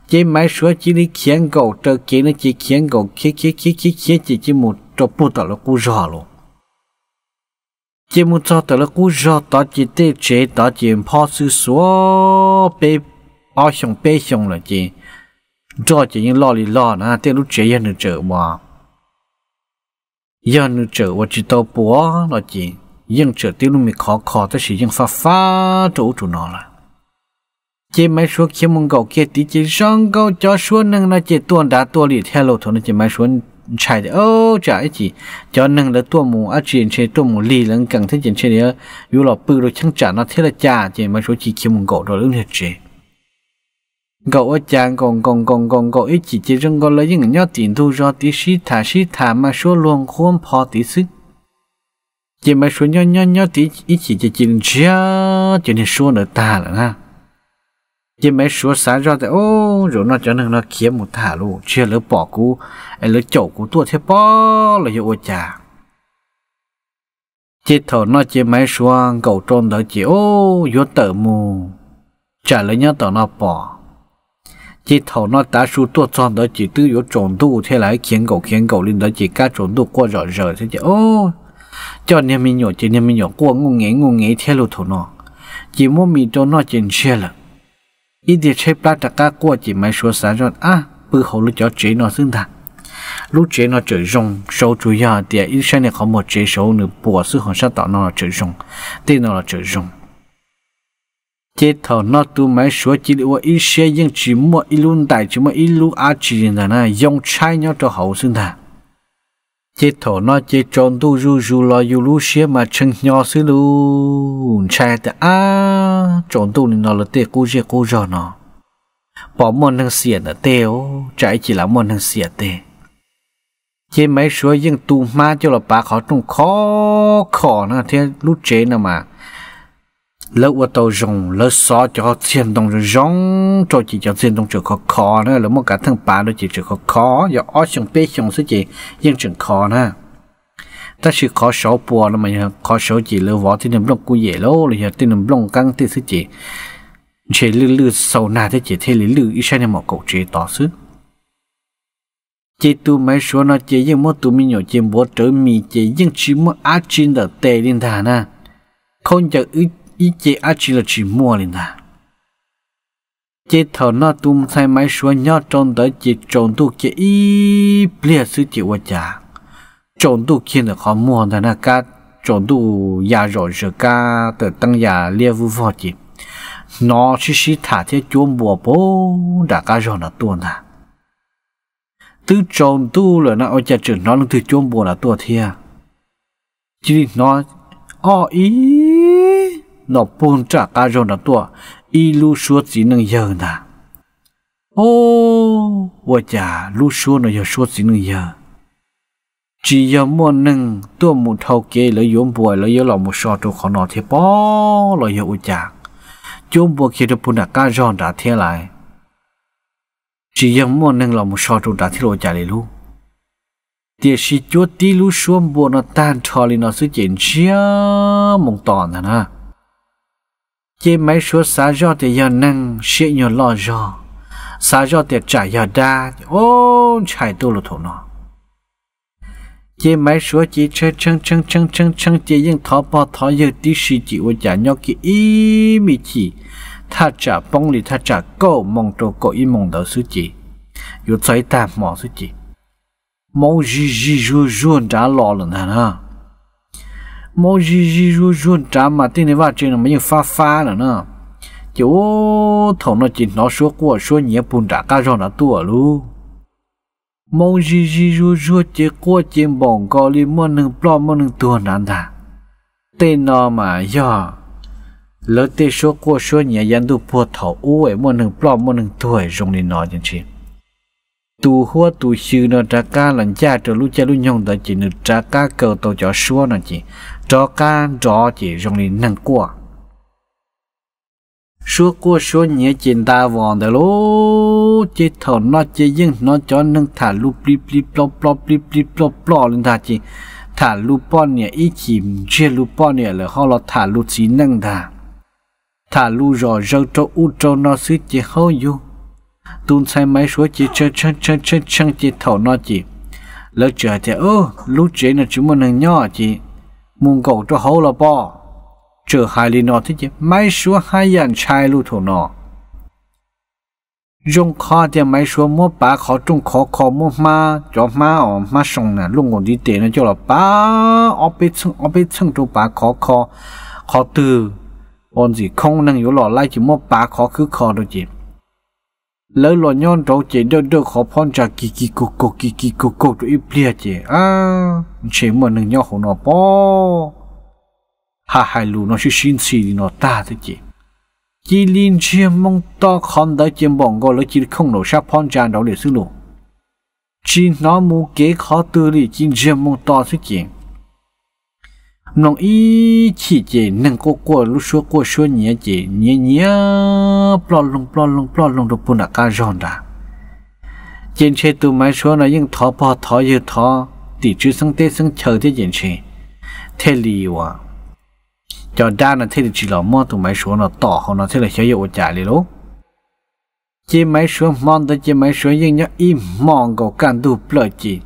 chỉ mấy số chỉ đi khiến gầu trợ chỉ nó chỉ khiến gầu khi khi khi khi khi chỉ chỉ một cho bút tờ là cú rõ luôn chỉ một cho tờ là cú rõ tờ chỉ tê chế tờ chỉ phó sư số bê ở xong bê xong là chỉ cho chỉ những lo lì lo nè tê lúc chế yên được chở mà yên được chở và chỉ tàu búa là chỉ yên chở tê lúc mình khó khó tới chỉ yên phá phá chỗ chỗ nào là chỉ mấy số khi mong cầu kia tí chỉ rong câu cho số nâng nó chỉ tuôn đá tuôn lì theo lộ thôi nó chỉ mấy số chạy thì ô chả ấy chỉ cho nâng là tuôn mù á chuyện chơi tuôn mù lì lần cần thế chuyện chơi đấy dù là bự rồi chẳng trả nó thế là chả chỉ mấy số chỉ khi mong cầu rồi ứng hết chơi cậu ở chàng còn còn còn còn cậu ấy chỉ chỉ rong câu lấy những nhát tiền thu do tí xí thả xí thả mà số luôn khôn phò tí sức chỉ mấy số nhát nhát nhát tí ít chỉ chỉ chỉ chia cho nên số nó ta là ha chỉ mấy số sáng ra thì ô rồi nó cho nên nó kiếm một thả luôn chia lỡ bỏ cú anh lỡ chậu cú tua thế bỏ là hiệu trà chỉ thở nó chỉ mấy số cầu trôn đó chỉ ô vô tử mù trả lời nhớ tỏ nó bỏ chỉ thầu nó đã su tua tròn đó chỉ tư yếu trộn tu thế lại khiến cầu khiến cầu lên đó chỉ cá trộn tu qua rồi rỡ thế chứ ô cho nên mình nhỏ chỉ nên mình nhỏ qua ngu nghé ngu nghé thế luôn thầu nó chỉ muốn mình cho nó chỉnh xe là ít địa chế ba trạc ca của chỉ mấy số sản rồi à bự hồ lúc cho chế nó xưng thà lúc chế nó chơi rong sâu chủ yếu thì ít sáng này có một chế sâu nữa bùa sư hồn sát tạo nó chơi rong tên nó là chơi rong chế thầu nó tu mấy số chỉ là ít xe những chỉ mua ít luôn tại chỉ mua ít lúc á chỉ là na dùng chai nhau cho hậu xưng thà chế thổ nó chế tròn tu du du lo du lu xia mà chân nhỏ xí lu chạy ta à tròn tu nó là tê cô chế cô giò nó bỏ môn thằng xỉa nó tê ô chạy chỉ là môn thằng xỉa tê chế mấy số nhưng tu ma cho là bà khó trông khó khó nó thế lúc chế nó mà lỡ qua tàu rồng lỡ xó cho họ xiên đồng rồi rong cho chị cho xiên đồng trường khó khó nữa lỡ một cái thằng bà đó chị trường khó khó giờ ó xong bé xong sẽ chị nhưng trường khó nữa ta chỉ khó số bùa nó mà khó số chỉ lỡ võ thì nằm lòng cú dễ lô rồi giờ thì nằm lòng căng thì sẽ chị chỉ lư lư sầu nà thế chỉ thế lư lư ít sai một cậu chế tỏ sức chế tu mới số nó chế nhưng mỗi tu mình nhỏ chế bố trở mì chế nhưng chỉ mỗi ác chín đỡ tệ liên thà na không chờ ít ý chế á chỉ chỉ mua liền nè à? chế thầu nó tung sai máy xua nhó trong tới chế trộn tu chế ý bia sư chế hoa chả trộn kia là khó mua nè nè cá trộn nhà rồi rồi cá tự tăng nhà lia vu vò chế nó chỉ chỉ thả thế chuông bùa bố đã cá rồi nó tuôn nè à. tứ trộn tu là nó ở chả nó lưng từ chuông bùa là tuôn thiệt chỉ nó o ý nó bôn trả cá rô nó tua y lu xua chỉ nâng giờ nà ô vợ chả lưu xua nó giờ xua chỉ nâng giờ chỉ giờ mua nâng tua một thâu kê lấy yếm bùi lỡ yếm lọ một sọ trụ khó nó thế bó lỡ yếm u chả chúng bùi kia được bún đã cá rô đã thế lại chỉ giờ mua nâng lọ một sọ trụ đã thế lộ chả lấy luôn tiệt sĩ chúa tí lú xuống bùa nó tan trò lì nó sẽ chuyện chia mong tòn thằng chỉ mấy số xá do thì giờ năng sẽ nhỏ lo do xá do thì trả giờ đa ô chạy tu lụt thổ nó chế mấy số chỉ chơi chân chân chân chân chân chế những thọ bò thọ giờ tí sĩ chỉ của trả nhau kia ý mi chỉ tha trả bông lì tha trả câu mong trâu câu ý mong đầu sư chỉ yếu trái ta mỏ sư chỉ mong gì gì dù dù đã lo lần hả mô gì gì ru ru trả mà tin này vào trên là mấy như pha pha nữa nè chỗ thằng nó chỉ nó số của số nhẹ bùn trả cá rồi nó tua lu mô gì gì ru ru chế của chế bỏng có li mua nâng plo mua nâng tua nản thà tên nó mà giờ lỡ tê số của số nhẹ dân tu phù e thầu u ấy mua nâng plo mua nâng tuổi dùng đi nó chân chim tu hoa tu sư nó trả cá lần cha trở lúc cha lúc nhông ta chỉ nửa trả cá cầu tàu cho số nó chỉ cho cá rõ chỉ rong đi nâng qua số cua số nhẹ trên ta vòn đó lô chế thầu nó chế nhưng nó cho nâng thả lu plip plip plop plop plip plip plop plop lên thả chỉ thả lu pon nhẹ ít chỉ chia lu pon nhẹ là họ là thả lu chỉ nâng thả thả lu rõ râu cho u cho nó suy chế hâu du tuôn sai máy số chế chơi chơi chơi chơi chơi chế thầu nó chỉ lỡ chờ thì ơ lúc chế là chúng mình nâng nhỏ chỉ มุงกูจะหูาละป้อเจอหายลีนอที่เจไม่ชัวหายันชายลูกถูนอยงข้าเดีไม่ชัวมั่วป้าขอจุงขอขอมั่วมาจอมาออกมาส่งน่ะลุงคนดีเตะนั่นจะละป่าอาไปชึ่งเอาไปชึ่งจัวป้าขอขอขอตือวันสิคงนั่งอยู่หล่อไล่จีมั่วป้าขอคือขอดูจี lỡ lo nhon trâu chỉ đỡ đỡ khó phong trà kỳ kỳ cục cục kỳ kỳ cục cục rồi bia chỉ à chỉ mà nâng nhau hồ nó po hà hai lù nó chỉ xin xì nó ta thế chỉ chỉ liên chiêm mong to con tới chiêm bỏng gọi lỡ chỉ không nổ sắc phong trà đó để xứ lù chỉ nó mu kế khó tư đi chỉ chiêm mong to thế chỉ nong ý chỉ chỉ nâng cô cô lúc xưa cô xưa nhớ chỉ nhớ nhớ plo long plo long plo long được bùn đã cá giòn ra trên xe tụ máy số nó nhưng thọ po thọ như thọ tỷ chữ sang tê sang chờ thế trên xe thế liu à cho đa là thế thì chỉ là mò tụ máy số nó tỏ họ nó thế là chơi yêu trả liền luôn chỉ máy số mòn tới chỉ máy số nhưng nhớ im mòn cầu can đủ plo chỉ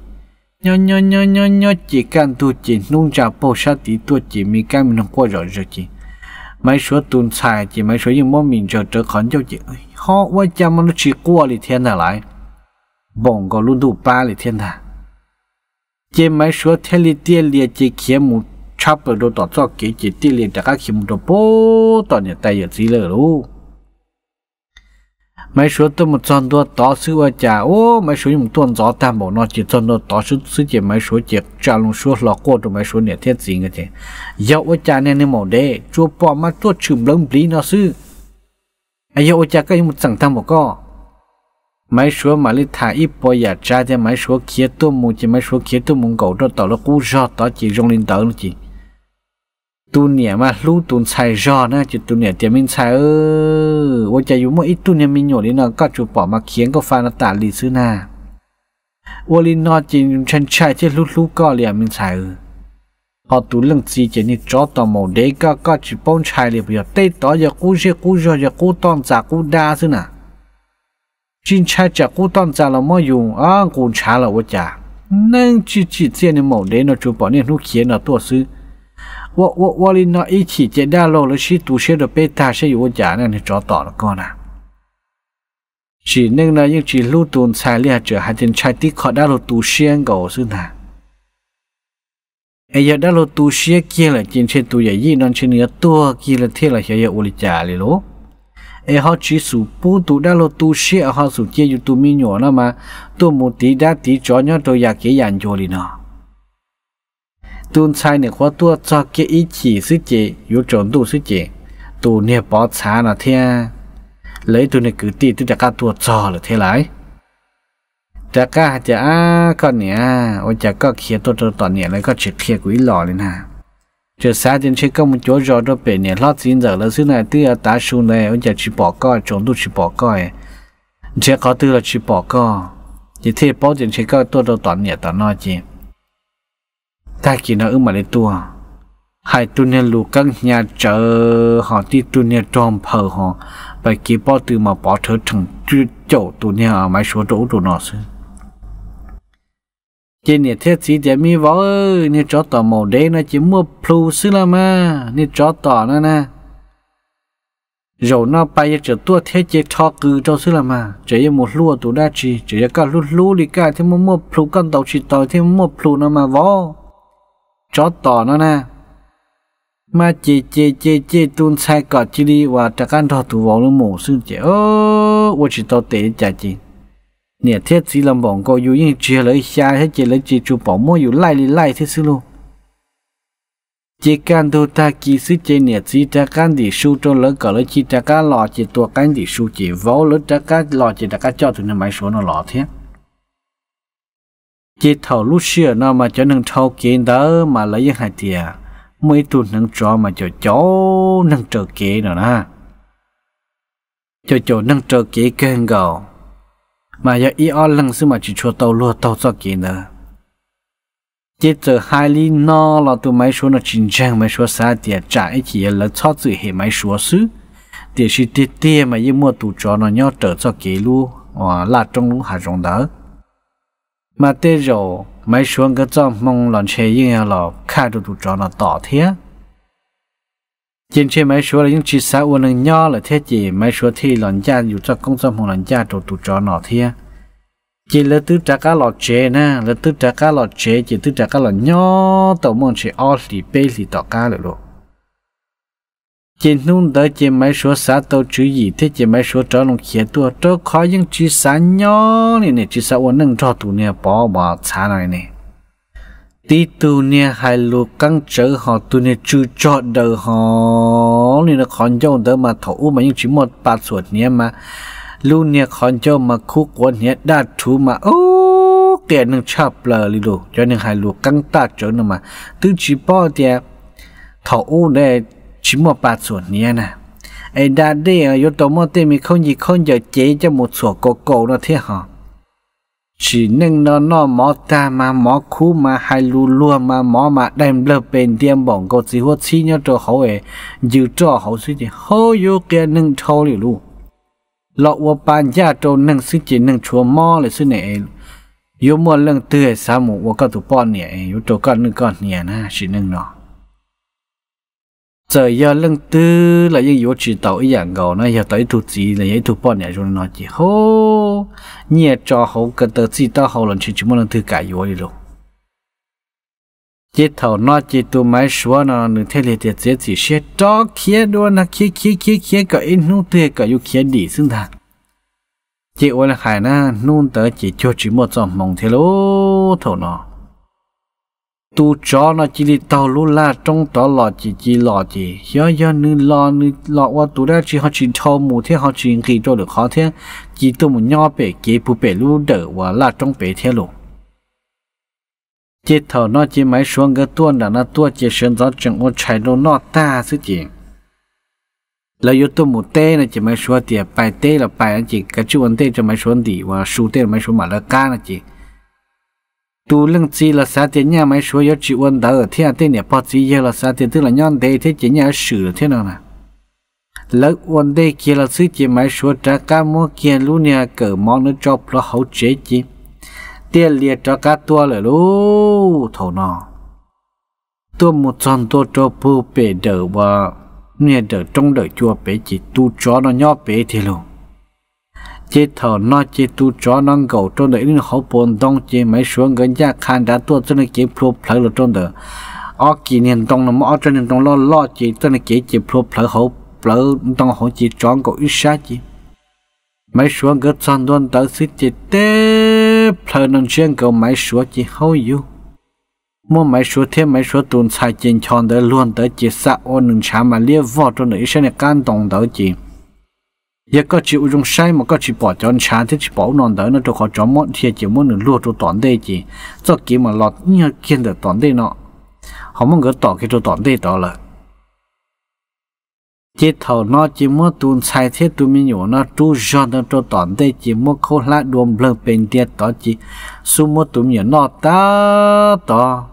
nhớ nhớ nhớ nhớ nhớ chỉ cần tu chỉ nung trả bộ sát tí tu chỉ mi cái mình không qua rồi rồi chỉ mấy số tuần xài chỉ mấy số những món mình chờ trở khẩn cho chị họ quay cha mà nó chỉ qua thì thiên thà lại bỗng có luôn đủ ba thì thiên thà chỉ mấy số thiên li tiên li chỉ kiếm một chắp ở đâu tỏ cho kỹ chỉ tiên li đã các kiếm một bộ tỏ nhà tay ở dưới lửa luôn mấy số tôi một chọn đua tỏ sư ở chả ô mấy số dùng tuần gió tam bảo nó chỉ chọn đua tỏ sư sư chỉ mấy số chỉ trả luôn số lọ cô rồi mấy số này thiết gì người thế dạo ở chả nên nên màu đê chua bỏ mắt chua chùm lông lý nó sư ai dạo ở chả cái một chẳng tham một co mấy số mà lấy thay ít bỏ giả cha cho mấy số kia tôi muốn chỉ mấy số kia tôi muốn cầu đó tỏ là cú gió tỏ chỉ rong lên tớ nó chỉ tu nè mà lú tu xài giò nè chứ tu nè tiền mình xài ơ ôi chả dùng mỗi ít tu nè mình nhổ đi nó có chủ bỏ mà khiến có pha nó lì xứ nà ôi linh nó chỉ chân chạy chứ lú lú có liền mình xài ơ họ tu lưng gì chỉ như chó tò mồ đế có có chỉ bông xài liền bây giờ tây tỏ giờ cú xe cú giò giờ cú toàn giả cú đa xứ nà chính chạy chả cú toàn giả là mới dùng à cú chả là ôi chả nên chỉ chỉ tiền mồ đế nó chủ bỏ nên lúc khiến nó tua xứ 我我我哩那一起接大路了，是读些的被他是有家呢，你找到了个呢。chỉ à. nên là những chỉ lưu tồn xài lia trở hai tiền trái tích họ đã lột tù xiên gầu sư nà. Ây giờ đã lột tù xiên kia là trên trên tù giải gì non trên nửa tua kia là thế là hiểu hiểu uli trả lì lố. Ây họ chỉ sủ bú tù đã lột tù xiên họ sủ chia dù tù mi nó mà tù một tí đã tí chó nhó tôi giả kế dàn cho lì tuôn chai nè khóa tua cho kia ý chỉ sư chế yếu trốn tu sư chế tu nè bỏ xá là thế à? lấy tu nè cứ tì tu đã cả tua cho là thế lại đã cả chả con nè ôi chả có khía tu tu toàn nè lấy có chuyện khía quý lò lên ha chờ xa trên chơi công một chỗ rồi đó bể nè lót xin giờ là sư này tư tá su này ôi chả chỉ bỏ coi trốn tu chỉ bỏ coi chỉ có tư là chỉ bỏ coi chỉ thế bỏ trên chơi có tu tu toàn nè toàn nói chuyện ta chỉ nó ưng mà lên tua hai tu nè lù căng nhà chờ họ đi tu nè tròn phở họ và chỉ bỏ từ mà bỏ thở thằng chưa chỗ tu nè ở máy số chỗ tụ nó sư trên nè thế chỉ để mi võ nè chó tỏ màu đen nó chỉ mua plu sư là mà nè chó tỏ nó nè rồi nó bay cho tua thế chế cho cứ cho sư là mà chỉ là một lúa tụ đã chỉ chỉ là lúa lúa đi cả thế mua mua plu con tàu chỉ tàu thế mua plu nó mà võ chó tỏ nó nè mà chị chị chị chị tuôn sai cọt chị đi và chắc ăn thọ tụ vào nó mổ sư chị ơ ô chị to tệ chả chị nè thiết sĩ làm bọn cô dù những chia lấy xa hết chị lấy chị chụp bỏ mua dù lại đi lại thế sư luôn chỉ căn đồ ta kỹ sư chế nè chỉ ta cần đi su cho lỡ cỡ lỡ chỉ ta cần lọ chỉ tua căn đi su chỉ vô lỡ ta cần lọ chỉ ta cần cho tụi nó máy số nó lọ thế chỉ thầu lúc xưa nó mà cho nâng thầu kiến đó mà lấy những hai tiền mấy tuần nâng trò mà cho cháu nâng trở kế nữa nha, cho chỗ nâng trở kế kênh gầu mà giờ ý ở lăng xứ mà chỉ cho tàu lúa tàu cho kế nữa chỉ giờ hai lý nó là tôi mấy số nó chính trang mấy số xa tiền trả ít chỉ là cho tự hệ mấy số xứ tiền sự tiền tiền mà ý mua tụ cho nó nhau trở cho kế luôn và là trong lúc hạ rộng đó mà tê rổ mấy xuống cái trong mong lòn chế yên lò khai đồ đủ cho nó tỏ thế trên trên mấy xuống là những chỉ xã uốn lên nho là thế gì mấy số thì lòn gia, dù cho công dân mong lòn gia đồ đủ cho nó thế chỉ là tứ trả cá lọ chế nè là tứ trả cá lọt chế chỉ tứ trả cá lọt nho tàu mong chế o thì bê thì tỏ cá được rồi chỉ nung đỡ chỉ mấy số xã tàu chú ý thế chỉ mấy số trở lòng kia tua trở khó những chỉ xã nhỏ này này chỉ xã ổn nâng cho tụ nè bỏ bỏ xã này này tí tụ nè hai lô căng trở họ tụ nè chú cho đỡ họ nên là khó nhau đỡ mà thấu mà những chỉ một ba suốt nè mà lưu nè khó nhau mà khu quán nè đa thú mà ô tiền nâng chạp lờ lì lô cho nên hai lô căng ta trở nữa mà tứ chỉ bỏ tiền thấu này chỉ một ba số nha nè ai đã đi ở yếu tố mô tê mình không gì không giờ chế cho một số cổ cổ nó thế hả chỉ nên nó nó mó ta mà mó khu mà hay lù lùa mà mó mà đem lơ bên tiêm bỏng có gì hốt xí nhớ cho hậu ấy dự cho hậu xí thì hô yếu kia nâng thâu lì lù lọ vô bàn gia trâu nâng xí chỉ nâng chúa mò lì xí này yếu mua lưng tươi xa mù vô có tụ bò nè yếu trâu con nâng con nè na chỉ nâng nó giờ giờ lưng tư là những yếu chỉ tàu ý dạng gò nó giờ tới thuộc gì là những thuộc bọn nhà rồi nó chỉ hô nhẹ cho hậu cần tới gì tao hậu lần chỉ muốn thứ cả yếu đi rồi chỉ thầu nó chỉ tụ máy xóa nó nửa thế liệt tiệt chỉ xe cho kia đua nó kia kia kia kia cả in nút tê cả kia đi xưng thằng chỉ ôi là khải na nôn tới chỉ cho chỉ một dòng mong thế lô thầu nó tu cho nó chỉ đi tàu lú la trong đó lọ chỉ chỉ lọ chỉ giờ giờ nữ lọ nữ lọ qua tu ra chỉ họ chỉ thâu mù thế họ chỉ khi cho được họ thế chỉ tu một nhỏ bể kế bu bể lú đỡ và la trong bể thế luôn chỉ thầu nó chỉ máy xuống cái tuôn là nó tuôn chỉ sơn gió chẳng ô chạy đâu nó ta chứ chỉ là yếu tố một tê là chỉ máy xuống thì bài tê là bài chỉ cái chú anh tê cho máy xuống thì và số tê là xuống mà là ca là chỉ tu lưng chi là sa tiền nhà máy số yếu chỉ ôn đỡ thế à tên nhà bao chi yêu là sa tiền tức là nhon đây thế chỉ nhà sử là thế nào nè lỡ ôn đây kia là sư chỉ máy số trả cá mua kia lu nhà cỡ món nó cho lo hậu chế chi tiền liệt cho cá tua là lu thổ nọ tua một tròn tua cho bu bể đỡ và nhà đỡ trong đỡ chùa bể chỉ tu chó nó nhỏ bể thế luôn chế thầu nó chế tu chó nó gầu cho đấy nó khó bồn đông chế mấy xuống gần gia khan đã tua cho nên chế phu phải là trong đó ở kỷ niệm trong nó ở trên niệm trong lo lo chế cho nên chế chế phu phải hậu phải đông hậu chế chó gầu ít xa chế mấy xuống gần sang đoan tới xí chế té phải nông xuyên gầu mấy xuống chế hậu yêu mua mấy số thêm mấy số tuần sai chiến chọn tới luôn tới chế xã ô nâng chả mà lia vọt cho nữ sinh này can đồng đầu chế giờ có chịu dùng sai mà có chỉ bỏ cho chán thế chỉ bỏ non đó nó cho khó cho món thiệt chỉ muốn được lúa cho toàn chỉ cho kỹ mà lọt như kiên được toàn đây nọ họ muốn gỡ tỏ cái cho toàn đây đó là chỉ thầu nó chỉ muốn tuôn sai thế tu mi nhổ nó tu do nó cho toàn đây chỉ muốn khâu lại đuông lơ bên tiệt đó chỉ số muốn tu mi nó ta đó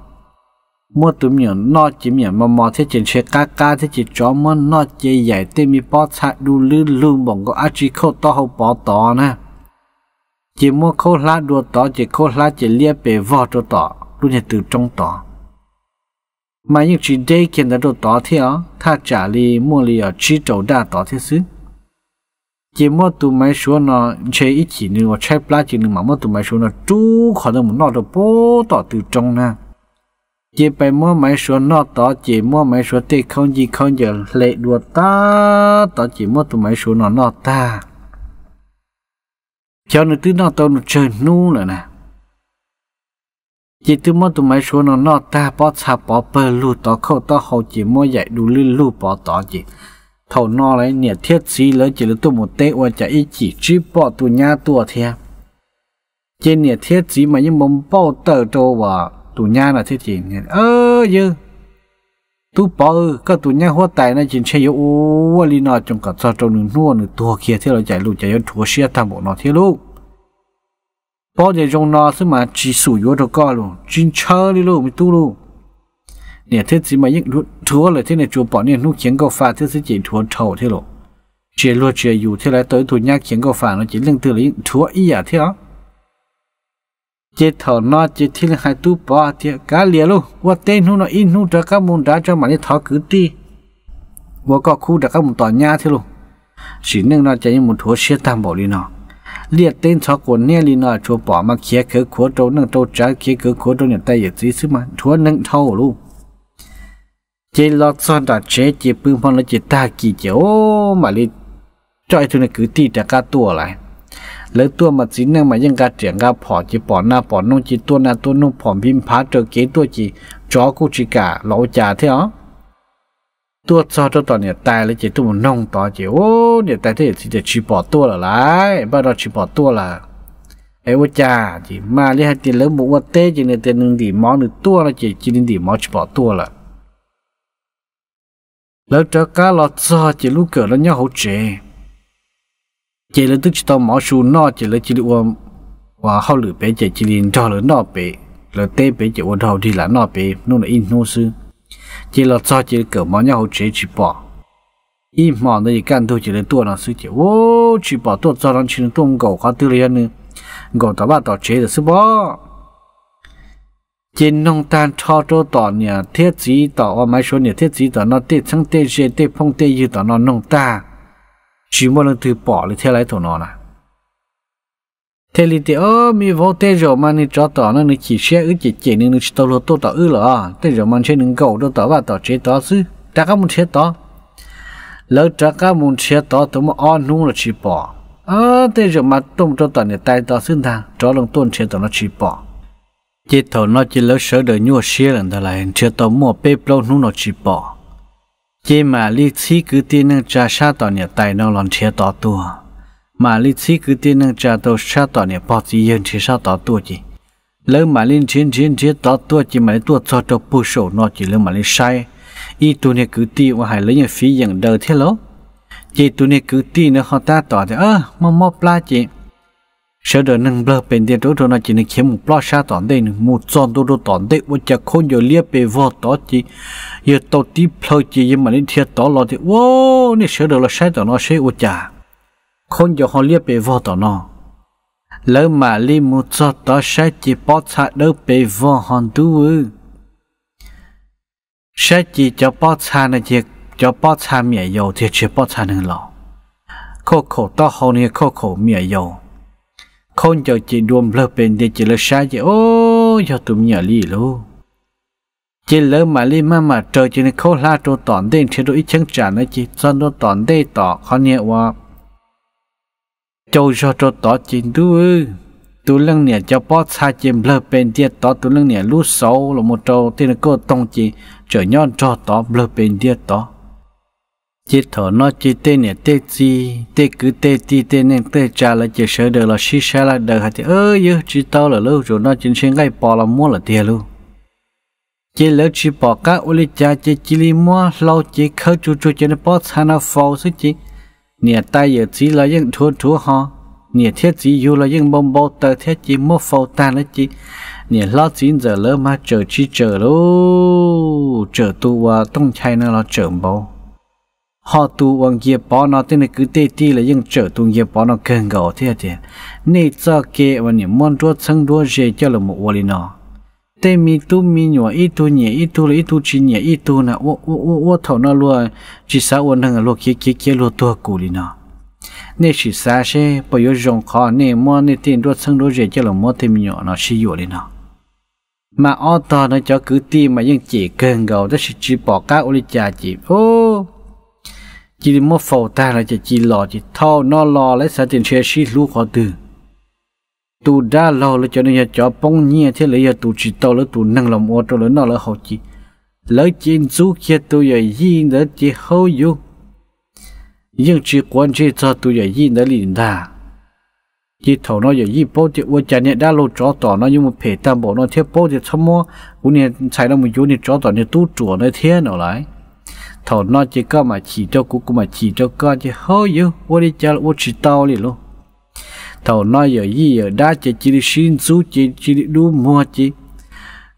mua tụi mình nó chỉ mình mà mò thế chỉ chơi cá cá thế chỉ chó mà nó chơi dài, tê mi bỏ chạy đu lư lư bọn có ác chỉ khâu to hậu bỏ to nè chỉ mua khâu lá đua to chỉ khâu lá chỉ lia bề vò cho to luôn là từ trong to mà những chỉ đây kiện là đồ to thế ó tha trả li mua li ở chỉ trầu đa to thế xứ chỉ mua tụi mày số nọ chơi ít chỉ nữa chơi plá chỉ nữa mà mua tụi mày số nọ chú khỏi đâu muốn nó đâu bố to từ trong nè chỉ phải mua máy số nó đó chỉ mua máy số thì không gì không giờ lệ đùa ta đó chỉ mua tụ máy số nó nó ta cho nên thứ nó tao nó chơi nu rồi nè chỉ thứ mua tụ máy số nó nó ta bỏ xa bỏ bờ lù đó khâu đó hậu chỉ mua dạy đủ lư lù bỏ đó chỉ thầu nọ lấy nhiệt thiết xí lấy chỉ là tụ một tê qua chạy ý chỉ chỉ bỏ tụ nhà tụ thiệt trên nhiệt thiết xí mà những bông bao tờ trâu vào tụ nha là thế chỉ ơ như tu bỏ có tụ nha hoa tài này chỉ chơi yếu ô li nọ trong cả sao trong nửa nua tua kia thế là chạy lụ chạy yếu thua xe tham bộ nó thế lụ bỏ để trong nó xứ mà chỉ sủ yếu đâu có luôn chính chờ đi lụ mới tu lụ nè thế chỉ mà những thua là thế này chùa bỏ nè nút khiến cầu pha thế sẽ chỉ thua thầu thế lụ chỉ lụa chỉ yếu thế lại tới tụ nha khiến cầu pha nó chỉ lưng từ lý thua ý à thế đó chế thọ nó chế thiên hai tu bỏ thì cá lìa luôn qua tên hú nó in hú ra các môn đá cho mà đi thọ cứ ti qua có khu ra các môn tòa nhà thế luôn chỉ nên nó chạy một thua xe tam bỏ đi nó liệt tên thọ của nè đi nó chỗ bỏ mà kia cứ khố trâu nâng trâu trái kia cứ khố trâu nhận tay gì xứ mà thua nâng thâu luôn chế lọt son đã chế chế bưng phong nó chế ta kỳ chế ô mà đi ai thứ này cứ ti đã cả tua lại lấy tua mà chính năng mà dân gà triển gà phỏ chỉ bỏ na bỏ nông chỉ tua na tua nông phỏ bim phá trở kế tua chỉ chó cũng chỉ cả lỗ trà thế ó tua cho cho toàn nhà tài lấy chỉ tua một nông chỉ ô nhà tài thế thì chỉ bỏ tua lại bao đó chỉ bỏ tua là ấy ô trà chỉ mà lấy hai tiền lớn một vật tê chỉ nên tiền đừng đỉ mó được tua là chỉ chỉ nên đỉ mó chỉ bỏ tua là lấy cho cá lọt chỉ lúc cửa nhau hỗ chỉ là tức chỉ tao máu su nọ chỉ là chỉ là uống và hậu lửa bé chỉ chỉ liền cho lửa nọ bé là tê bé chỉ uống đầu thì là nọ bé nó là in nô sư chỉ là cho chỉ cỡ máu nhau chế chỉ bỏ in mà nó chỉ can thôi chỉ là tua nó sư chỉ ô chỉ bỏ tua cho nó chỉ là tua gầu khá tư liền nữa gầu tao bắt tao chế là sư bỏ trên nông tan cho cho tỏ nhà thiết chỉ tỏ ở máy số nhà thiết chỉ tỏ nó tê sang tê dê tê phong tê như tỏ nó nông ta chỉ muốn lần từ bỏ lấy thế lại thổ nó nè thế thì thì ơ mi vô tê rồi mà ni cho tỏ nó ni chỉ xe ứ chỉ chỉ nên chỉ tao lo tao tao ứ à. lỡ tê rồi mà chơi nên cầu đâu tao và tao chế tao xứ ta các muốn chế tao lỡ ta các muốn chế tao tao mà on nu là chỉ bỏ ơ tê rồi mà tôm cho tao này tay tao xưng thang cho lòng tôn chế tao nó chỉ bỏ chỉ thầu nó chỉ lỡ sợ đời nhua xe lần ta lại chế tao mua bếp lâu nu nó chỉ bỏ chỉ mà lý trí cứ tin năng cha sa tỏ nhà tài năng lòng chia tỏ tua mà lý trí cứ tin năng cha tàu sa tỏ nhà bỏ chỉ yên chỉ sa tỏ tua chỉ lỡ mà lên chiến chiến chiến tỏ tua chỉ mà tu cho cho bu sổ nó chỉ lỡ mà lên sai y tu này cứ tin và hãy lấy nhà phí dạng đời thế lỗ chỉ tu này cứ tin nó họ ta tỏ thì ơ mà mò pla chỉ sợ đời nâng bờ bên tiền chỗ rồi nó chỉ nên kiếm một bao xa tòn đây một tròn đô đô tòn đây ôi chả khôn giờ lia về vò tỏ chỉ giờ tàu đi phơi chỉ nhưng mà nên thiệt tỏ lo thì wow nên sợ đời là sai tỏ nó sẽ ôi chả khôn giờ họ lia về vò tỏ nó lỡ mà li một tròn tỏ sai chỉ bỏ xa đâu về vò hòn tu ư sai chỉ cho bỏ xa này chỉ cho bỏ xa mẹ dầu thì chỉ bỏ xa nên lo khô khổ to hòn này khô khổ mẹ dầu không cho chị đuông lơ bên để chị lơ xa chị ô cho tụi nhỏ lì lô chị lơ mà lì mà mà trời chị này không la đồ tòn đen thì đôi chân trả nữa chị son đồ tòn đen tỏ khó nhẹ quá châu cho đồ tỏ chị đuôi tụi lăng nè cho bó xa chị lơ bên để tỏ tụi lăng nè lú sâu là một trâu thì nó cô tông chị trở nhon cho tỏ lơ bên để tỏ chỉ thọ nó chỉ tê nè tê chi tê cứ tê ti tê nè tê cha là chỉ sợ đời là xí xa là đời hả thì ơ yớ chỉ tao là lâu rồi nó chính xin ngay bỏ là mua là tiền luôn chỉ lỡ chỉ bỏ cá ô li cha chỉ chỉ li mua lâu chỉ khơi chú chú chỉ nó bỏ xa nó phô sức chỉ nè tay giờ chỉ là những thua thua ho nè thiết chỉ yêu là những bông bông tờ thiết chỉ mua phô tan nó chỉ nè lo chỉ giờ lỡ mà chờ chỉ chờ luôn chờ tu và trong chay nó là chờ bao họ tu bằng nghiệp bỏ nó tên là cứ tê tê là nhưng trở tu nghiệp bỏ nó cần gạo thế à thế nè cho kê và nè món đua sang đua dễ cho là một vali nó tê mi tu mi nhỏ ít tu nhẹ ít tu là ít tu chỉ nhẹ ít tu là ô ô ô ô thầu nó luôn chỉ sao ô năng luôn kia kia kia luôn tua cù li nó nè chỉ sao xe bây giờ dùng khó nè món nè tiền đua sang đua dễ cho là món tê mi nhỏ nó chỉ dụ li nó mà ô to nó cho cứ tê mà nhưng chỉ cần gạo đó là chỉ bỏ cá ô li chả ô chỉ mua phô ta là chỉ chỉ lò chỉ thao nó lò lấy sa tiền xe xí lú khó từ tu đã lò lấy cho nên cho bông nhia thế lấy tu chỉ tao lấy tu năng lòng ô tô lấy nó lấy học chỉ lấy trên chú kia tu giờ yin để chỉ hậu yêu nhưng chỉ quan chỉ cho tu giờ yin để liền đà chỉ thầu nó giờ yin bố thì ô cha này đã lô chó tỏ nó nhưng mà phải tam bộ nó thế bố thì thấm mua cũng nên chạy nó một chỗ này chó tỏ này tu chùa này thế nào lại thầu nó chỉ có mà chỉ cho cú cũng mà chỉ cho con chứ hơi yếu vô đi chơi vô chỉ tao liền luôn thầu nó giờ gì giờ đã chỉ chỉ đi xin chú chỉ chỉ đi đu mua chỉ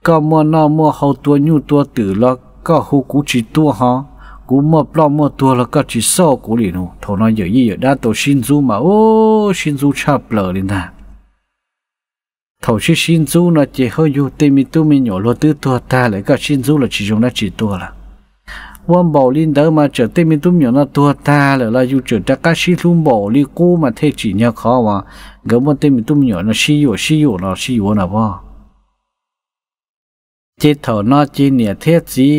có mua nó mua hậu tua nhu tua tử lo có hú cú chỉ tua hả, cú mua plo mua tua là có chỉ sau cú liền luôn thầu nó giờ gì giờ đã tổ xin chú mà ô xin chú chập lờ liền ta. thầu chỉ xin chú nó chỉ hơi yếu tên mi tu mi nhỏ lo tư tua ta lại có xin chú là chỉ dùng nó chỉ tua là วันบอกลินเดอร์มาเจอเต็มตุ้มอยู่นะตัวตาเลยเราอยู่เจอตะกัชิลุมบอกลิกูมาเทจีเนี่ยเขาว่าเกิดมันเต็มตุ้มอยู่นะชิโยชิโยนะชิโยนะว่าเจตเถานอจีเนี่ยเทจี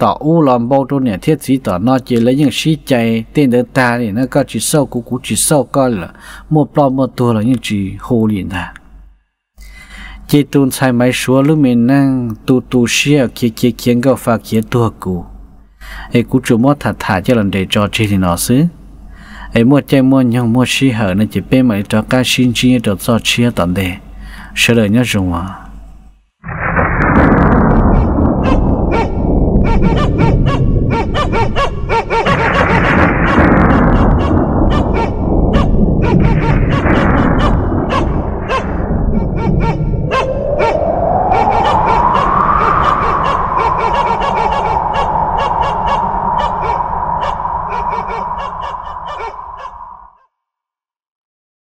ต่ออู้ลอมโบตัวเนี่ยเทียสีต่อนอจีแล้วยังชี้ใจเต้นเดินตาเนี่ยนะก็จีเศร้ากูกูจีเศร้าก็ละมัวปลอมมัวตัวละยังจีโหลินนะจีตูนใช้ไม้ชัวหรือเมนนั่งตูตูเชียเคียเคียเคียงก็ฝากเคียตัวกู ấy cú chủ mua thà thà cho lần để cho chi thì nó xứ ấy mua chơi mua nhung mua xí hở nên chỉ bên mà cho cá xin chi cho cho chia tận đề sẽ đời nhớ dùng à.